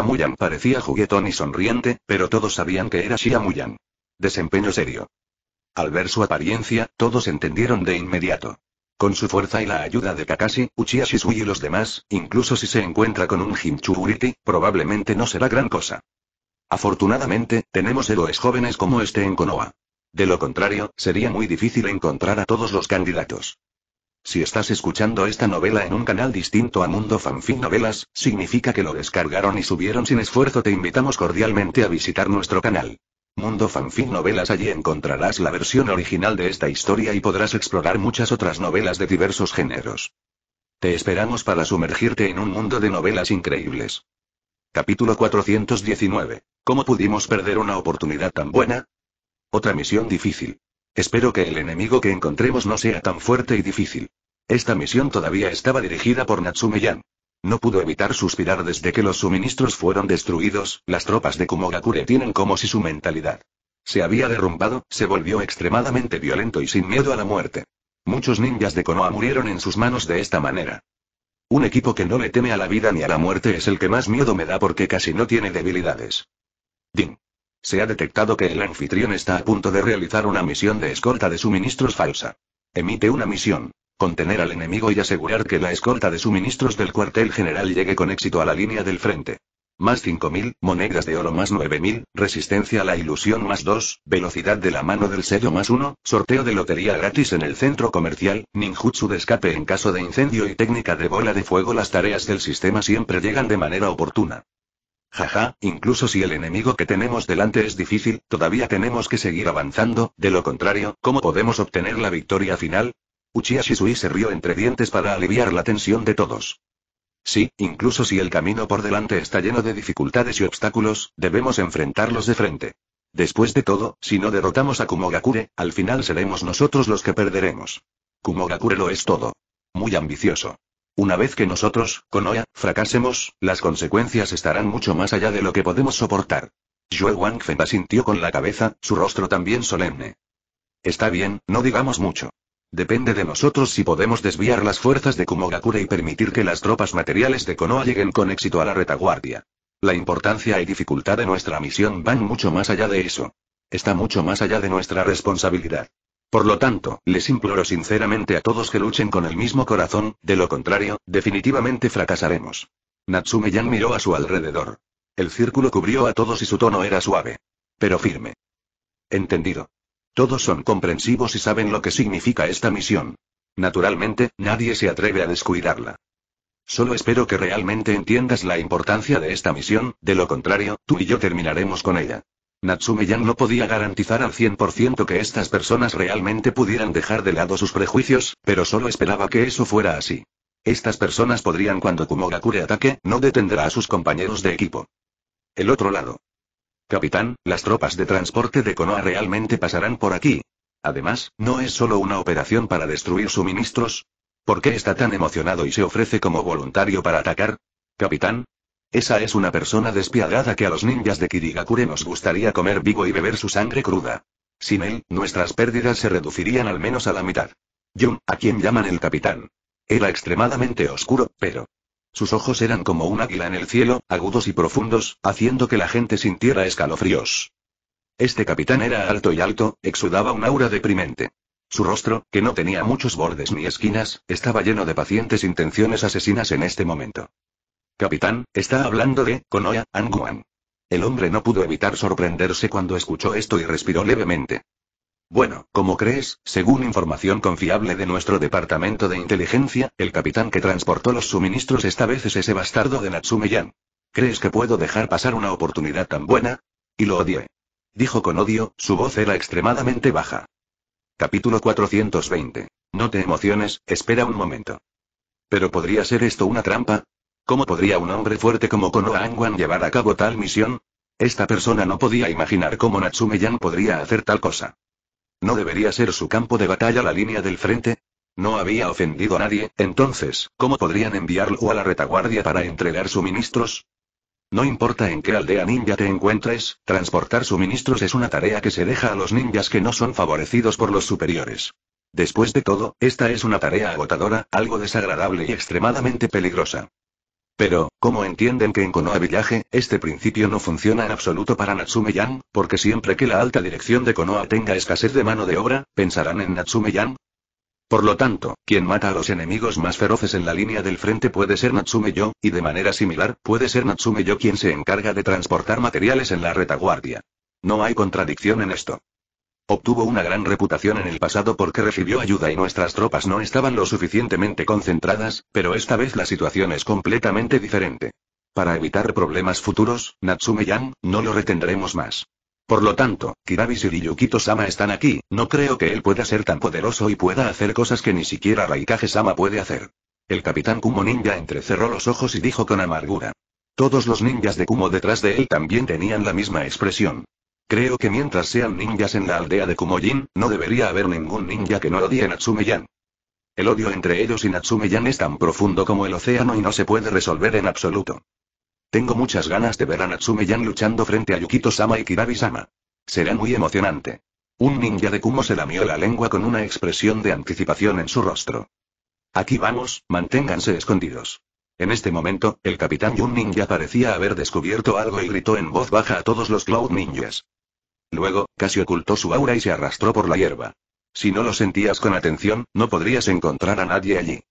Speaker 1: Muyan parecía juguetón y sonriente, pero todos sabían que era Muyan. Desempeño serio. Al ver su apariencia, todos entendieron de inmediato. Con su fuerza y la ayuda de Kakashi, Uchiha Shisui y los demás, incluso si se encuentra con un Himchururiti, probablemente no será gran cosa. Afortunadamente, tenemos héroes jóvenes como este en Konoha. De lo contrario, sería muy difícil encontrar a todos los candidatos. Si estás escuchando esta novela en un canal distinto a Mundo Fanfic Novelas, significa que lo descargaron y subieron sin esfuerzo. Te invitamos cordialmente a visitar nuestro canal. Mundo Fanfic Novelas allí encontrarás la versión original de esta historia y podrás explorar muchas otras novelas de diversos géneros. Te esperamos para sumergirte en un mundo de novelas increíbles. Capítulo 419. ¿Cómo pudimos perder una oportunidad tan buena? Otra misión difícil. Espero que el enemigo que encontremos no sea tan fuerte y difícil. Esta misión todavía estaba dirigida por natsume No pudo evitar suspirar desde que los suministros fueron destruidos, las tropas de Kumogakure tienen como si su mentalidad se había derrumbado, se volvió extremadamente violento y sin miedo a la muerte. Muchos ninjas de Konoha murieron en sus manos de esta manera. Un equipo que no le teme a la vida ni a la muerte es el que más miedo me da porque casi no tiene debilidades. Ding. Se ha detectado que el anfitrión está a punto de realizar una misión de escolta de suministros falsa. Emite una misión. Contener al enemigo y asegurar que la escolta de suministros del cuartel general llegue con éxito a la línea del frente. Más 5.000, monedas de oro más 9.000, resistencia a la ilusión más 2, velocidad de la mano del sello más 1, sorteo de lotería gratis en el centro comercial, ninjutsu de escape en caso de incendio y técnica de bola de fuego. Las tareas del sistema siempre llegan de manera oportuna. Jaja, incluso si el enemigo que tenemos delante es difícil, todavía tenemos que seguir avanzando, de lo contrario, ¿cómo podemos obtener la victoria final? Uchiha Shisui se rió entre dientes para aliviar la tensión de todos. Sí, incluso si el camino por delante está lleno de dificultades y obstáculos, debemos enfrentarlos de frente. Después de todo, si no derrotamos a Kumogakure, al final seremos nosotros los que perderemos. Kumogakure lo es todo. Muy ambicioso. Una vez que nosotros, Konoha, fracasemos, las consecuencias estarán mucho más allá de lo que podemos soportar. Wang Wangfen asintió con la cabeza, su rostro también solemne. Está bien, no digamos mucho. Depende de nosotros si podemos desviar las fuerzas de Kumogakure y permitir que las tropas materiales de Konoha lleguen con éxito a la retaguardia. La importancia y dificultad de nuestra misión van mucho más allá de eso. Está mucho más allá de nuestra responsabilidad. Por lo tanto, les imploro sinceramente a todos que luchen con el mismo corazón, de lo contrario, definitivamente fracasaremos. Natsume-yan miró a su alrededor. El círculo cubrió a todos y su tono era suave. Pero firme. Entendido. Todos son comprensivos y saben lo que significa esta misión. Naturalmente, nadie se atreve a descuidarla. Solo espero que realmente entiendas la importancia de esta misión, de lo contrario, tú y yo terminaremos con ella. Natsume no podía garantizar al 100% que estas personas realmente pudieran dejar de lado sus prejuicios, pero solo esperaba que eso fuera así. Estas personas podrían cuando Kumogakure ataque, no detendrá a sus compañeros de equipo. El otro lado. Capitán, las tropas de transporte de Konoha realmente pasarán por aquí. Además, ¿no es solo una operación para destruir suministros? ¿Por qué está tan emocionado y se ofrece como voluntario para atacar? Capitán, esa es una persona despiadada que a los ninjas de Kirigakure nos gustaría comer vivo y beber su sangre cruda. Sin él, nuestras pérdidas se reducirían al menos a la mitad. Jun, a quien llaman el capitán. Era extremadamente oscuro, pero... Sus ojos eran como un águila en el cielo, agudos y profundos, haciendo que la gente sintiera escalofríos. Este capitán era alto y alto, exudaba un aura deprimente. Su rostro, que no tenía muchos bordes ni esquinas, estaba lleno de pacientes intenciones asesinas en este momento. Capitán, está hablando de Konoha, Anguan. El hombre no pudo evitar sorprenderse cuando escuchó esto y respiró levemente. Bueno, como crees, según información confiable de nuestro departamento de inteligencia, el capitán que transportó los suministros esta vez es ese bastardo de Natsume-yan. ¿Crees que puedo dejar pasar una oportunidad tan buena? Y lo odié. Dijo con odio, su voz era extremadamente baja. Capítulo 420. No te emociones, espera un momento. ¿Pero podría ser esto una trampa? ¿Cómo podría un hombre fuerte como Konoha Angwan llevar a cabo tal misión? Esta persona no podía imaginar cómo natsume podría hacer tal cosa. ¿No debería ser su campo de batalla la línea del frente? No había ofendido a nadie, entonces, ¿cómo podrían enviarlo a la retaguardia para entregar suministros? No importa en qué aldea ninja te encuentres, transportar suministros es una tarea que se deja a los ninjas que no son favorecidos por los superiores. Después de todo, esta es una tarea agotadora, algo desagradable y extremadamente peligrosa. Pero, ¿cómo entienden que en Konoha Villaje, este principio no funciona en absoluto para Natsume-yan, porque siempre que la alta dirección de Konoha tenga escasez de mano de obra, pensarán en Natsume-yan? Por lo tanto, quien mata a los enemigos más feroces en la línea del frente puede ser natsume y de manera similar, puede ser Natsume-yo quien se encarga de transportar materiales en la retaguardia. No hay contradicción en esto. Obtuvo una gran reputación en el pasado porque recibió ayuda y nuestras tropas no estaban lo suficientemente concentradas, pero esta vez la situación es completamente diferente. Para evitar problemas futuros, Natsume-yan, no lo retendremos más. Por lo tanto, Kirabis y Ryukito-sama están aquí, no creo que él pueda ser tan poderoso y pueda hacer cosas que ni siquiera Raikage-sama puede hacer. El capitán Kumo ninja entrecerró los ojos y dijo con amargura. Todos los ninjas de Kumo detrás de él también tenían la misma expresión. Creo que mientras sean ninjas en la aldea de Kumojin, no debería haber ningún ninja que no odie a Natsume-yan. El odio entre ellos y natsume es tan profundo como el océano y no se puede resolver en absoluto. Tengo muchas ganas de ver a natsume luchando frente a Yukito-sama y Kirabi-sama. Será muy emocionante. Un ninja de Kumo se lamió la lengua con una expresión de anticipación en su rostro. Aquí vamos, manténganse escondidos. En este momento, el capitán Yun Ninja parecía haber descubierto algo y gritó en voz baja a todos los Cloud Ninjas. Luego, casi ocultó su aura y se arrastró por la hierba. Si no lo sentías con atención, no podrías encontrar a nadie allí.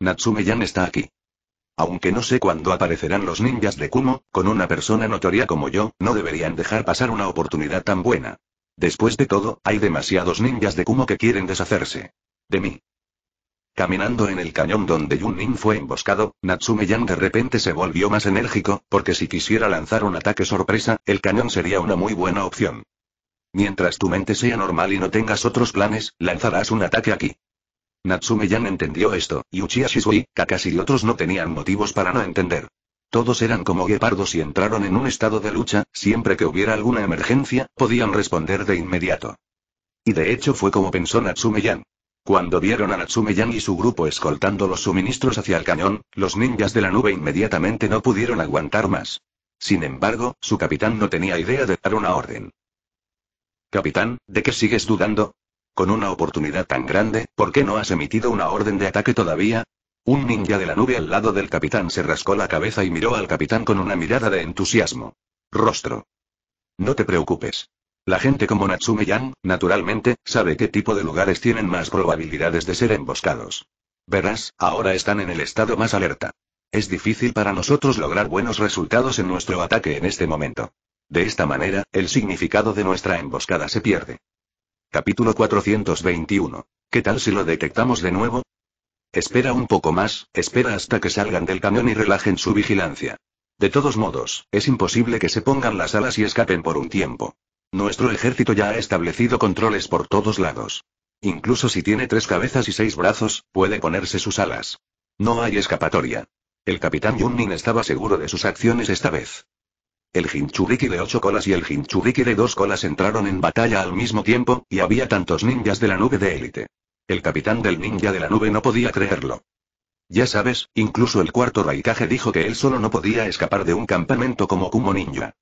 Speaker 1: Natsume-yan está aquí. Aunque no sé cuándo aparecerán los ninjas de Kumo, con una persona notoria como yo, no deberían dejar pasar una oportunidad tan buena. Después de todo, hay demasiados ninjas de Kumo que quieren deshacerse. De mí. Caminando en el cañón donde Yun-Nin fue emboscado, Natsume yan de repente se volvió más enérgico, porque si quisiera lanzar un ataque sorpresa, el cañón sería una muy buena opción. Mientras tu mente sea normal y no tengas otros planes, lanzarás un ataque aquí. Natsume Yan entendió esto, y Uchiha Shisui, Kakashi y otros no tenían motivos para no entender. Todos eran como guepardos y entraron en un estado de lucha, siempre que hubiera alguna emergencia, podían responder de inmediato. Y de hecho fue como pensó Natsume Yan. Cuando vieron a natsume y su grupo escoltando los suministros hacia el cañón, los ninjas de la nube inmediatamente no pudieron aguantar más. Sin embargo, su capitán no tenía idea de dar una orden. Capitán, ¿de qué sigues dudando? Con una oportunidad tan grande, ¿por qué no has emitido una orden de ataque todavía? Un ninja de la nube al lado del capitán se rascó la cabeza y miró al capitán con una mirada de entusiasmo. Rostro. No te preocupes. La gente como Natsume yan naturalmente, sabe qué tipo de lugares tienen más probabilidades de ser emboscados. Verás, ahora están en el estado más alerta. Es difícil para nosotros lograr buenos resultados en nuestro ataque en este momento. De esta manera, el significado de nuestra emboscada se pierde. Capítulo 421. ¿Qué tal si lo detectamos de nuevo? Espera un poco más, espera hasta que salgan del camión y relajen su vigilancia. De todos modos, es imposible que se pongan las alas y escapen por un tiempo. Nuestro ejército ya ha establecido controles por todos lados. Incluso si tiene tres cabezas y seis brazos, puede ponerse sus alas. No hay escapatoria. El capitán Yunnin estaba seguro de sus acciones esta vez. El Jinchuriki de ocho colas y el Jinchuriki de dos colas entraron en batalla al mismo tiempo, y había tantos ninjas de la nube de élite. El capitán del ninja de la nube no podía creerlo. Ya sabes, incluso el cuarto Raikage dijo que él solo no podía escapar de un campamento como Kumo Ninja.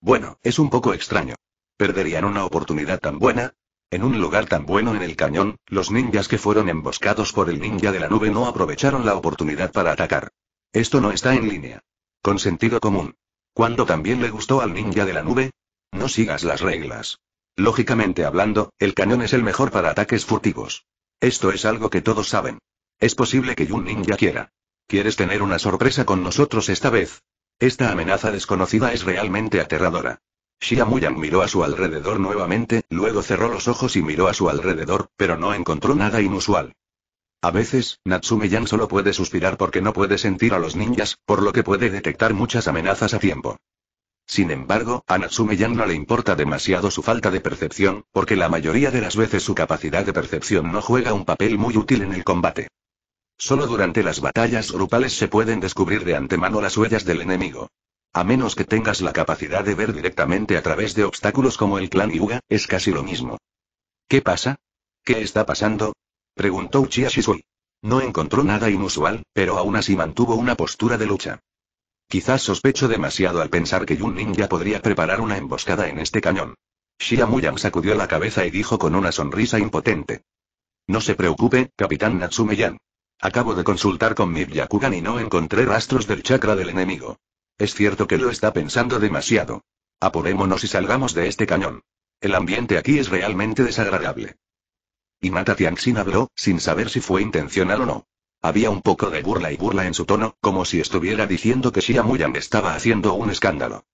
Speaker 1: Bueno, es un poco extraño. ¿Perderían una oportunidad tan buena? En un lugar tan bueno en el cañón, los ninjas que fueron emboscados por el ninja de la nube no aprovecharon la oportunidad para atacar. Esto no está en línea. Con sentido común. ¿Cuándo también le gustó al ninja de la nube? No sigas las reglas. Lógicamente hablando, el cañón es el mejor para ataques furtivos. Esto es algo que todos saben. Es posible que un ninja quiera. ¿Quieres tener una sorpresa con nosotros esta vez? Esta amenaza desconocida es realmente aterradora. Muyang miró a su alrededor nuevamente, luego cerró los ojos y miró a su alrededor, pero no encontró nada inusual. A veces, Natsume-yan solo puede suspirar porque no puede sentir a los ninjas, por lo que puede detectar muchas amenazas a tiempo. Sin embargo, a natsume no le importa demasiado su falta de percepción, porque la mayoría de las veces su capacidad de percepción no juega un papel muy útil en el combate. Solo durante las batallas grupales se pueden descubrir de antemano las huellas del enemigo. A menos que tengas la capacidad de ver directamente a través de obstáculos como el clan Yuga, es casi lo mismo. ¿Qué pasa? ¿Qué está pasando? preguntó Uchiha Shisui. No encontró nada inusual, pero aún así mantuvo una postura de lucha. Quizás sospecho demasiado al pensar que Yun Ninja podría preparar una emboscada en este cañón. Shiyamuyam sacudió la cabeza y dijo con una sonrisa impotente. No se preocupe, capitán natsume Acabo de consultar con mi y no encontré rastros del chakra del enemigo. Es cierto que lo está pensando demasiado. Apurémonos y salgamos de este cañón. El ambiente aquí es realmente desagradable. Y Mata Tianxin habló, sin saber si fue intencional o no. Había un poco de burla y burla en su tono, como si estuviera diciendo que Shiamuyang estaba haciendo un escándalo.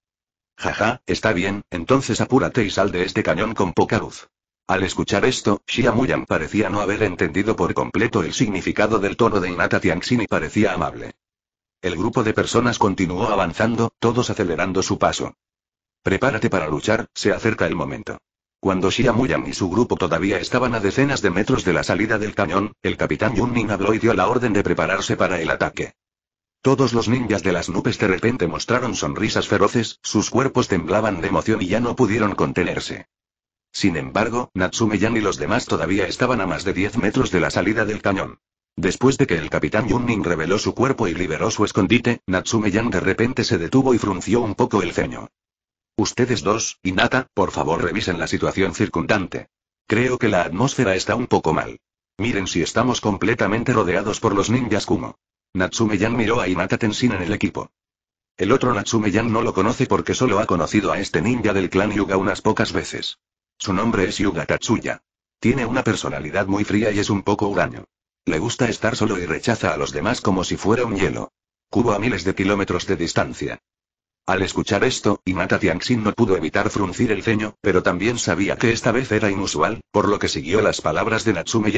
Speaker 1: Jaja, está bien, entonces apúrate y sal de este cañón con poca luz. Al escuchar esto, Shiamuyang parecía no haber entendido por completo el significado del tono de Inata Tianxin y parecía amable. El grupo de personas continuó avanzando, todos acelerando su paso. Prepárate para luchar, se acerca el momento. Cuando Shiamuyam y su grupo todavía estaban a decenas de metros de la salida del cañón, el capitán Yunning habló y dio la orden de prepararse para el ataque. Todos los ninjas de las nubes de repente mostraron sonrisas feroces, sus cuerpos temblaban de emoción y ya no pudieron contenerse. Sin embargo, Natsume-yan y los demás todavía estaban a más de 10 metros de la salida del cañón. Después de que el capitán Yunning reveló su cuerpo y liberó su escondite, Natsume yan de repente se detuvo y frunció un poco el ceño. Ustedes dos, y por favor revisen la situación circundante. Creo que la atmósfera está un poco mal. Miren si estamos completamente rodeados por los ninjas Kumo. Natsume Yan miró a Hinata tensin en el equipo. El otro Natsume Yan no lo conoce porque solo ha conocido a este ninja del clan Yuga unas pocas veces. Su nombre es Yuga Tatsuya. Tiene una personalidad muy fría y es un poco huraño. Le gusta estar solo y rechaza a los demás como si fuera un hielo. Cubo a miles de kilómetros de distancia. Al escuchar esto, Inata Tianxin no pudo evitar fruncir el ceño, pero también sabía que esta vez era inusual, por lo que siguió las palabras de Natsume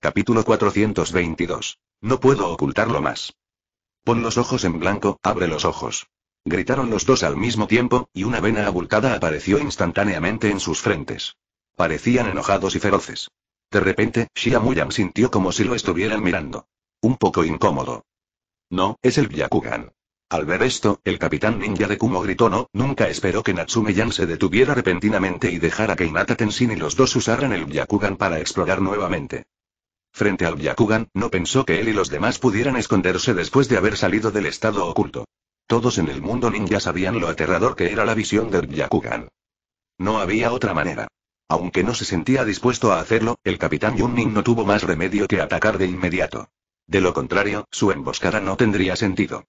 Speaker 1: Capítulo 422. No puedo ocultarlo más. Pon los ojos en blanco, abre los ojos. Gritaron los dos al mismo tiempo, y una vena abultada apareció instantáneamente en sus frentes. Parecían enojados y feroces. De repente, Shia sintió como si lo estuvieran mirando. Un poco incómodo. No, es el Yakugan. Al ver esto, el capitán ninja de Kumo gritó no, nunca esperó que Natsume-yan se detuviera repentinamente y dejara que Inata Tenshin y los dos usaran el Yakugan para explorar nuevamente. Frente al Yakugan, no pensó que él y los demás pudieran esconderse después de haber salido del estado oculto. Todos en el mundo ninja sabían lo aterrador que era la visión del Yakugan. No había otra manera. Aunque no se sentía dispuesto a hacerlo, el capitán Yunning no tuvo más remedio que atacar de inmediato. De lo contrario, su emboscada no tendría sentido.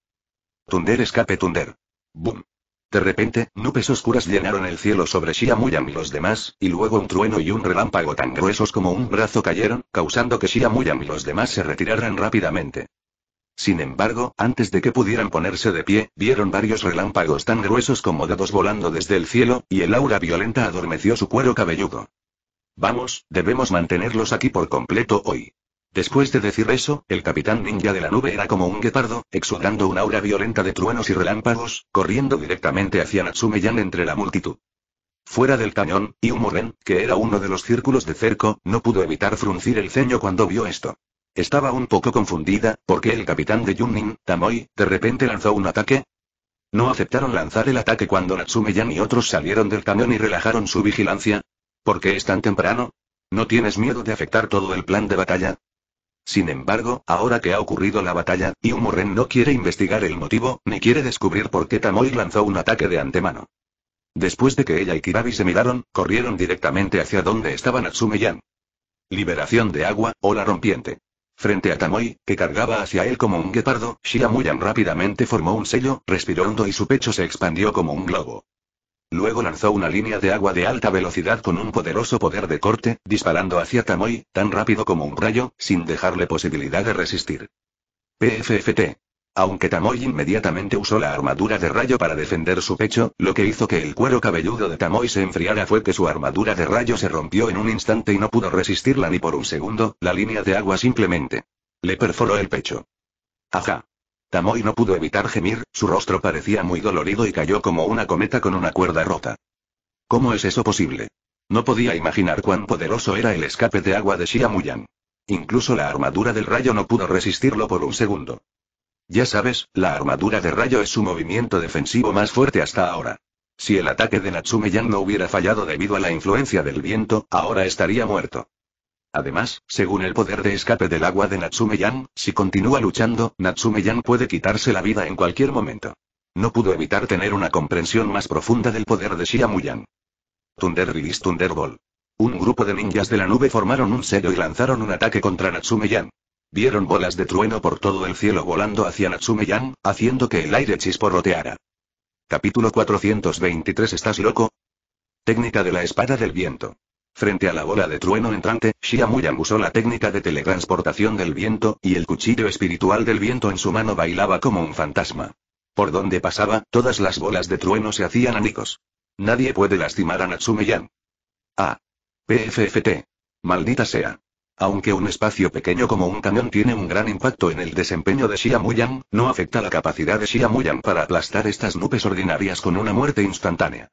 Speaker 1: Tunder escape Tunder. ¡Bum! De repente, nubes oscuras llenaron el cielo sobre Shiamuyam y los demás, y luego un trueno y un relámpago tan gruesos como un brazo cayeron, causando que Muyam y los demás se retiraran rápidamente. Sin embargo, antes de que pudieran ponerse de pie, vieron varios relámpagos tan gruesos como dados volando desde el cielo, y el aura violenta adormeció su cuero cabelludo. Vamos, debemos mantenerlos aquí por completo hoy. Después de decir eso, el capitán ninja de la nube era como un guepardo, exudando un aura violenta de truenos y relámpagos, corriendo directamente hacia Natsume-yan entre la multitud. Fuera del cañón, Yumuren, que era uno de los círculos de cerco, no pudo evitar fruncir el ceño cuando vio esto. Estaba un poco confundida, porque el capitán de Yunning, Tamoy, de repente lanzó un ataque. No aceptaron lanzar el ataque cuando Natsume-yan y otros salieron del camión y relajaron su vigilancia. ¿Por qué es tan temprano? ¿No tienes miedo de afectar todo el plan de batalla? Sin embargo, ahora que ha ocurrido la batalla, Yumuren no quiere investigar el motivo, ni quiere descubrir por qué Tamoy lanzó un ataque de antemano. Después de que ella y Kirabi se miraron, corrieron directamente hacia donde estaban Natsume-yan. Liberación de agua, ola rompiente. Frente a Tamoy, que cargaba hacia él como un guepardo, Shiyamuyan rápidamente formó un sello, respiró hondo y su pecho se expandió como un globo. Luego lanzó una línea de agua de alta velocidad con un poderoso poder de corte, disparando hacia Tamoy, tan rápido como un rayo, sin dejarle posibilidad de resistir. PFFT aunque Tamoy inmediatamente usó la armadura de rayo para defender su pecho, lo que hizo que el cuero cabelludo de Tamoy se enfriara fue que su armadura de rayo se rompió en un instante y no pudo resistirla ni por un segundo, la línea de agua simplemente. Le perforó el pecho. Ajá. Tamoy no pudo evitar gemir, su rostro parecía muy dolorido y cayó como una cometa con una cuerda rota. ¿Cómo es eso posible? No podía imaginar cuán poderoso era el escape de agua de Xiamuyan. Incluso la armadura del rayo no pudo resistirlo por un segundo. Ya sabes, la armadura de rayo es su movimiento defensivo más fuerte hasta ahora. Si el ataque de natsume no hubiera fallado debido a la influencia del viento, ahora estaría muerto. Además, según el poder de escape del agua de natsume si continúa luchando, natsume puede quitarse la vida en cualquier momento. No pudo evitar tener una comprensión más profunda del poder de Shiamuyan. Thunder Release Ball. Un grupo de ninjas de la nube formaron un sello y lanzaron un ataque contra natsume Vieron bolas de trueno por todo el cielo volando hacia Natsume-yan, haciendo que el aire chisporroteara. Capítulo 423 ¿Estás loco? Técnica de la espada del viento. Frente a la bola de trueno entrante, Shiamuyan usó la técnica de teletransportación del viento, y el cuchillo espiritual del viento en su mano bailaba como un fantasma. Por donde pasaba, todas las bolas de trueno se hacían anicos. Nadie puede lastimar a Natsume-yan. Ah. PFFT. Maldita sea. Aunque un espacio pequeño como un cañón tiene un gran impacto en el desempeño de Xiamuyan, no afecta la capacidad de Xiamuyan para aplastar estas nubes ordinarias con una muerte instantánea.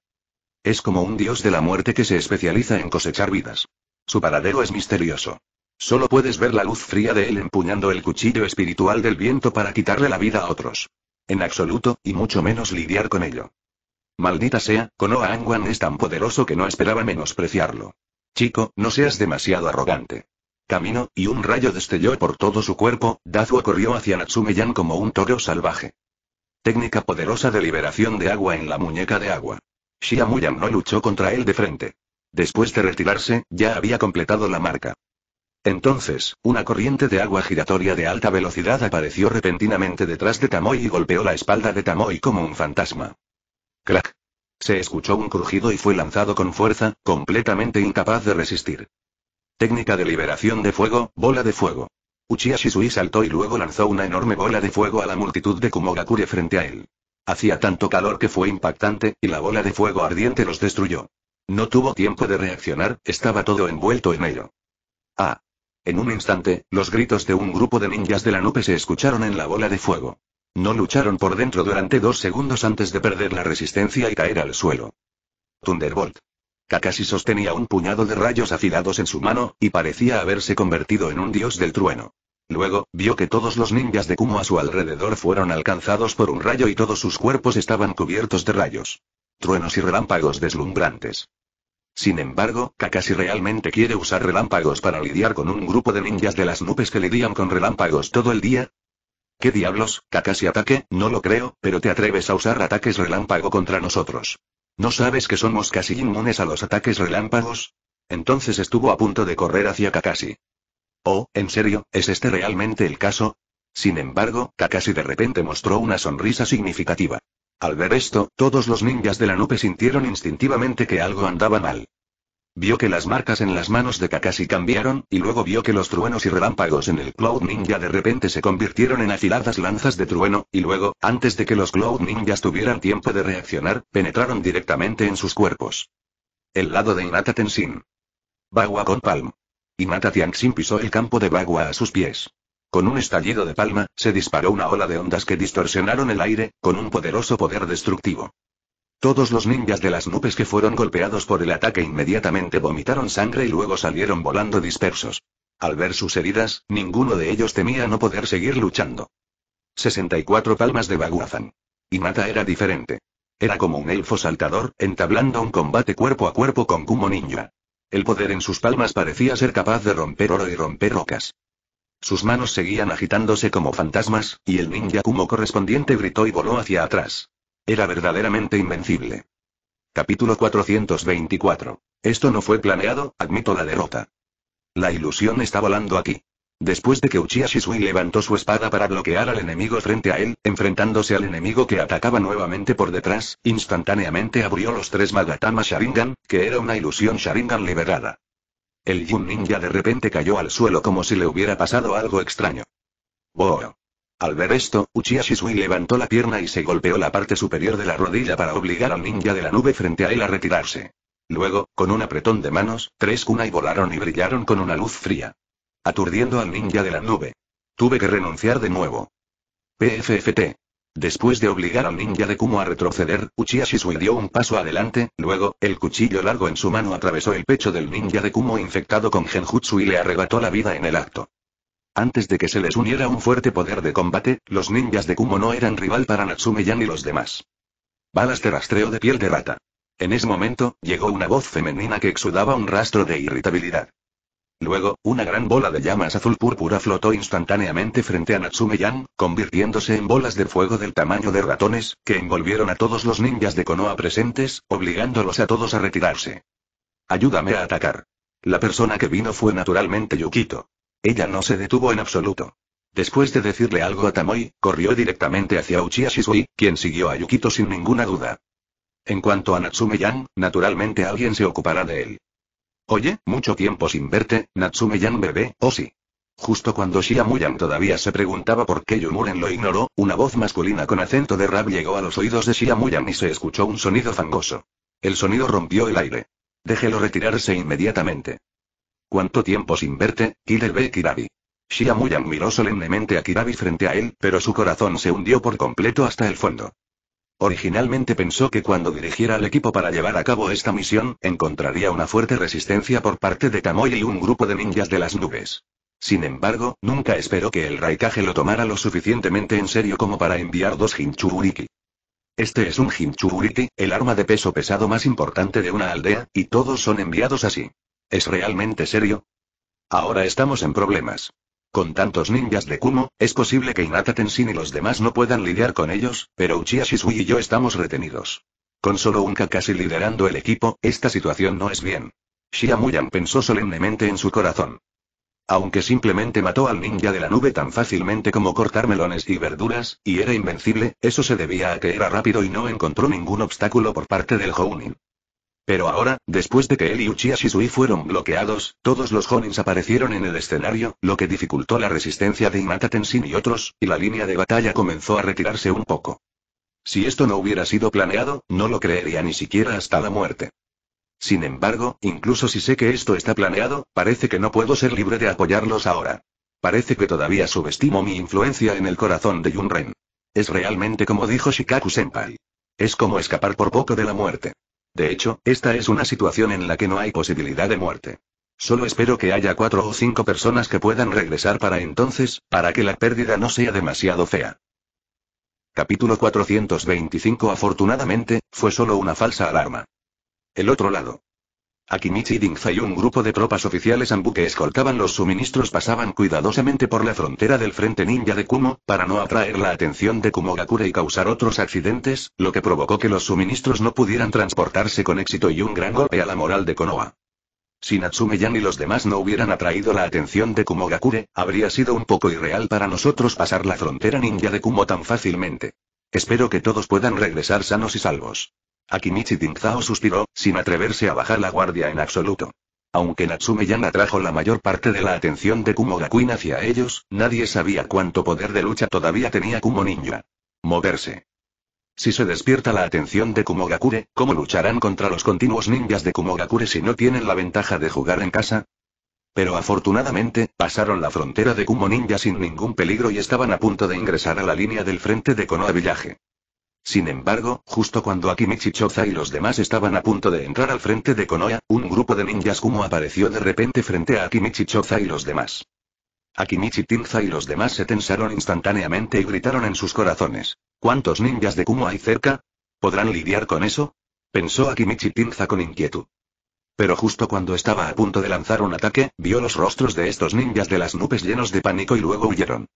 Speaker 1: Es como un dios de la muerte que se especializa en cosechar vidas. Su paradero es misterioso. Solo puedes ver la luz fría de él empuñando el cuchillo espiritual del viento para quitarle la vida a otros. En absoluto, y mucho menos lidiar con ello. Maldita sea, Konoha Anguan es tan poderoso que no esperaba menospreciarlo. Chico, no seas demasiado arrogante. Camino, y un rayo destelló por todo su cuerpo, Dazuo corrió hacia Natsumeyan como un toro salvaje. Técnica poderosa de liberación de agua en la muñeca de agua. Shiamuyan no luchó contra él de frente. Después de retirarse, ya había completado la marca. Entonces, una corriente de agua giratoria de alta velocidad apareció repentinamente detrás de Tamoy y golpeó la espalda de Tamoy como un fantasma. ¡Clack! Se escuchó un crujido y fue lanzado con fuerza, completamente incapaz de resistir. Técnica de liberación de fuego, bola de fuego. Uchiha Shisui saltó y luego lanzó una enorme bola de fuego a la multitud de Kumogakure frente a él. Hacía tanto calor que fue impactante, y la bola de fuego ardiente los destruyó. No tuvo tiempo de reaccionar, estaba todo envuelto en ello. ¡Ah! En un instante, los gritos de un grupo de ninjas de la nube se escucharon en la bola de fuego. No lucharon por dentro durante dos segundos antes de perder la resistencia y caer al suelo. Thunderbolt. Kakashi sostenía un puñado de rayos afilados en su mano, y parecía haberse convertido en un dios del trueno. Luego, vio que todos los ninjas de Kumo a su alrededor fueron alcanzados por un rayo y todos sus cuerpos estaban cubiertos de rayos. Truenos y relámpagos deslumbrantes. Sin embargo, Kakashi realmente quiere usar relámpagos para lidiar con un grupo de ninjas de las nubes que lidian con relámpagos todo el día. ¿Qué diablos, Kakashi ataque? No lo creo, pero te atreves a usar ataques relámpago contra nosotros. ¿No sabes que somos casi inmunes a los ataques relámpagos? Entonces estuvo a punto de correr hacia Kakashi. Oh, ¿en serio? ¿Es este realmente el caso? Sin embargo, Kakashi de repente mostró una sonrisa significativa. Al ver esto, todos los ninjas de la nube sintieron instintivamente que algo andaba mal. Vio que las marcas en las manos de Kakashi cambiaron, y luego vio que los truenos y relámpagos en el Cloud Ninja de repente se convirtieron en afiladas lanzas de trueno, y luego, antes de que los Cloud Ninjas tuvieran tiempo de reaccionar, penetraron directamente en sus cuerpos. El lado de Inata Tenshin. Bagua con Palm. Inata Tianxin pisó el campo de Bagua a sus pies. Con un estallido de palma, se disparó una ola de ondas que distorsionaron el aire, con un poderoso poder destructivo. Todos los ninjas de las nubes que fueron golpeados por el ataque inmediatamente vomitaron sangre y luego salieron volando dispersos. Al ver sus heridas, ninguno de ellos temía no poder seguir luchando. 64 palmas de Y Nata era diferente. Era como un elfo saltador, entablando un combate cuerpo a cuerpo con Kumo Ninja. El poder en sus palmas parecía ser capaz de romper oro y romper rocas. Sus manos seguían agitándose como fantasmas, y el ninja Kumo correspondiente gritó y voló hacia atrás. Era verdaderamente invencible. Capítulo 424. Esto no fue planeado, admito la derrota. La ilusión está volando aquí. Después de que Uchiha Shisui levantó su espada para bloquear al enemigo frente a él, enfrentándose al enemigo que atacaba nuevamente por detrás, instantáneamente abrió los tres Magatama Sharingan, que era una ilusión Sharingan liberada. El Yun Ninja de repente cayó al suelo como si le hubiera pasado algo extraño. Al ver esto, Uchiha Shisui levantó la pierna y se golpeó la parte superior de la rodilla para obligar al ninja de la nube frente a él a retirarse. Luego, con un apretón de manos, tres kunai volaron y brillaron con una luz fría. Aturdiendo al ninja de la nube. Tuve que renunciar de nuevo. PFFT. Después de obligar al ninja de Kumo a retroceder, Uchiha Shisui dio un paso adelante, luego, el cuchillo largo en su mano atravesó el pecho del ninja de Kumo infectado con genjutsu y le arrebató la vida en el acto. Antes de que se les uniera un fuerte poder de combate, los ninjas de Kumo no eran rival para Natsume-yan y los demás. Balas de rastreo de piel de rata. En ese momento, llegó una voz femenina que exudaba un rastro de irritabilidad. Luego, una gran bola de llamas azul púrpura flotó instantáneamente frente a Natsume-yan, convirtiéndose en bolas de fuego del tamaño de ratones, que envolvieron a todos los ninjas de Konoha presentes, obligándolos a todos a retirarse. Ayúdame a atacar. La persona que vino fue naturalmente Yukito. Ella no se detuvo en absoluto. Después de decirle algo a Tamoy, corrió directamente hacia Uchiha Shisui, quien siguió a Yukito sin ninguna duda. En cuanto a natsume yan naturalmente alguien se ocupará de él. Oye, mucho tiempo sin verte, natsume yan bebé, ¿o sí? Justo cuando Shiamuyan todavía se preguntaba por qué Yumuren lo ignoró, una voz masculina con acento de rap llegó a los oídos de Shiamuyan y se escuchó un sonido fangoso. El sonido rompió el aire. Déjelo retirarse inmediatamente. ¿Cuánto tiempo sin verte, Killer B. Kirabi? Shiamuyan miró solemnemente a Kirabi frente a él, pero su corazón se hundió por completo hasta el fondo. Originalmente pensó que cuando dirigiera al equipo para llevar a cabo esta misión, encontraría una fuerte resistencia por parte de Tamoy y un grupo de ninjas de las nubes. Sin embargo, nunca esperó que el Raikage lo tomara lo suficientemente en serio como para enviar dos Hinchuriki. Este es un Hinchuburiki, el arma de peso pesado más importante de una aldea, y todos son enviados así. ¿Es realmente serio? Ahora estamos en problemas. Con tantos ninjas de Kumo, es posible que Inata Tenshin y los demás no puedan lidiar con ellos, pero Uchiha Shisui y yo estamos retenidos. Con solo un Kakashi liderando el equipo, esta situación no es bien. Shiamuyan pensó solemnemente en su corazón. Aunque simplemente mató al ninja de la nube tan fácilmente como cortar melones y verduras, y era invencible, eso se debía a que era rápido y no encontró ningún obstáculo por parte del Hounin. Pero ahora, después de que él y Uchiha Shisui fueron bloqueados, todos los Honins aparecieron en el escenario, lo que dificultó la resistencia de Imata Tenshin y otros, y la línea de batalla comenzó a retirarse un poco. Si esto no hubiera sido planeado, no lo creería ni siquiera hasta la muerte. Sin embargo, incluso si sé que esto está planeado, parece que no puedo ser libre de apoyarlos ahora. Parece que todavía subestimo mi influencia en el corazón de Yunren. Es realmente como dijo Shikaku Senpai. Es como escapar por poco de la muerte. De hecho, esta es una situación en la que no hay posibilidad de muerte. Solo espero que haya cuatro o cinco personas que puedan regresar para entonces, para que la pérdida no sea demasiado fea. Capítulo 425 Afortunadamente, fue solo una falsa alarma. El otro lado. Kimichi Dingza y un grupo de tropas oficiales Ambu que escoltaban los suministros pasaban cuidadosamente por la frontera del frente ninja de Kumo, para no atraer la atención de Kumogakure y causar otros accidentes, lo que provocó que los suministros no pudieran transportarse con éxito y un gran golpe a la moral de Konoha. Si Natsume-yan y los demás no hubieran atraído la atención de Kumogakure, habría sido un poco irreal para nosotros pasar la frontera ninja de Kumo tan fácilmente. Espero que todos puedan regresar sanos y salvos. Akimichi Dingzao suspiró, sin atreverse a bajar la guardia en absoluto. Aunque Natsume Yan atrajo la mayor parte de la atención de Kumogakure hacia ellos, nadie sabía cuánto poder de lucha todavía tenía Kumo Ninja. Moverse. Si se despierta la atención de Kumogakure, ¿cómo lucharán contra los continuos ninjas de Kumogakure si no tienen la ventaja de jugar en casa? Pero afortunadamente, pasaron la frontera de Kumo Ninja sin ningún peligro y estaban a punto de ingresar a la línea del frente de Konoha Village. Sin embargo, justo cuando Akimichi Choza y los demás estaban a punto de entrar al frente de Konoya, un grupo de ninjas Kumo apareció de repente frente a Akimichi Choza y los demás. Akimichi Tinza y los demás se tensaron instantáneamente y gritaron en sus corazones. ¿Cuántos ninjas de Kumo hay cerca? ¿Podrán lidiar con eso? Pensó Akimichi Tinza con inquietud. Pero justo cuando estaba a punto de lanzar un ataque, vio los rostros de estos ninjas de las nubes llenos de pánico y luego huyeron.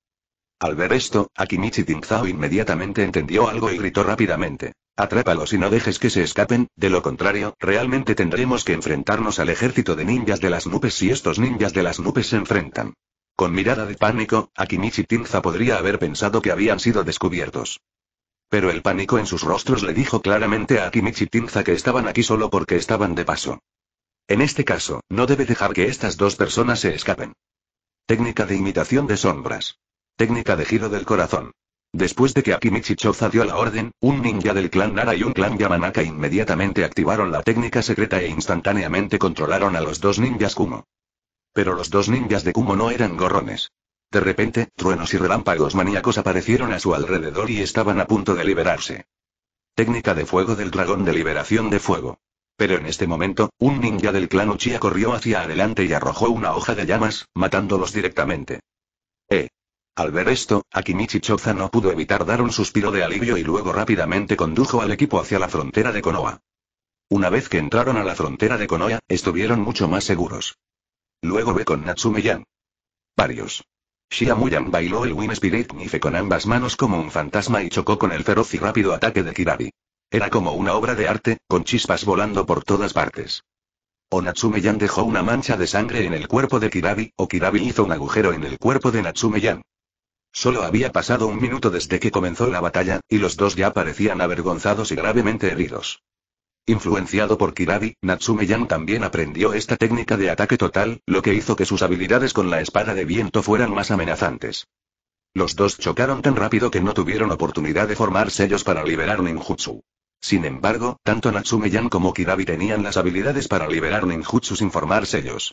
Speaker 1: Al ver esto, Akimichi Tinzao inmediatamente entendió algo y gritó rápidamente. Atrápalos y no dejes que se escapen, de lo contrario, realmente tendremos que enfrentarnos al ejército de ninjas de las nubes si estos ninjas de las nubes se enfrentan. Con mirada de pánico, Akimichi Tinza podría haber pensado que habían sido descubiertos. Pero el pánico en sus rostros le dijo claramente a Akimichi Tinza que estaban aquí solo porque estaban de paso. En este caso, no debe dejar que estas dos personas se escapen. Técnica de imitación de sombras. Técnica de giro del corazón. Después de que Akimichi Choza dio la orden, un ninja del clan Nara y un clan Yamanaka inmediatamente activaron la técnica secreta e instantáneamente controlaron a los dos ninjas Kumo. Pero los dos ninjas de Kumo no eran gorrones. De repente, truenos y relámpagos maníacos aparecieron a su alrededor y estaban a punto de liberarse. Técnica de fuego del dragón de liberación de fuego. Pero en este momento, un ninja del clan Uchiha corrió hacia adelante y arrojó una hoja de llamas, matándolos directamente. Eh. Al ver esto, Akimichi Choza no pudo evitar dar un suspiro de alivio y luego rápidamente condujo al equipo hacia la frontera de Konoha. Una vez que entraron a la frontera de Konoha, estuvieron mucho más seguros. Luego ve con Natsume-yan. Varios. Shiamuyan bailó el Win Spirit Nife con ambas manos como un fantasma y chocó con el feroz y rápido ataque de Kirabi. Era como una obra de arte, con chispas volando por todas partes. O Natsumeyan dejó una mancha de sangre en el cuerpo de Kirabi, o Kirabi hizo un agujero en el cuerpo de Natsumeyan. Solo había pasado un minuto desde que comenzó la batalla, y los dos ya parecían avergonzados y gravemente heridos. Influenciado por Kirabi, Natsume-yan también aprendió esta técnica de ataque total, lo que hizo que sus habilidades con la espada de viento fueran más amenazantes. Los dos chocaron tan rápido que no tuvieron oportunidad de formar sellos para liberar ninjutsu. Sin embargo, tanto Natsume-yan como Kirabi tenían las habilidades para liberar ninjutsu sin formar sellos.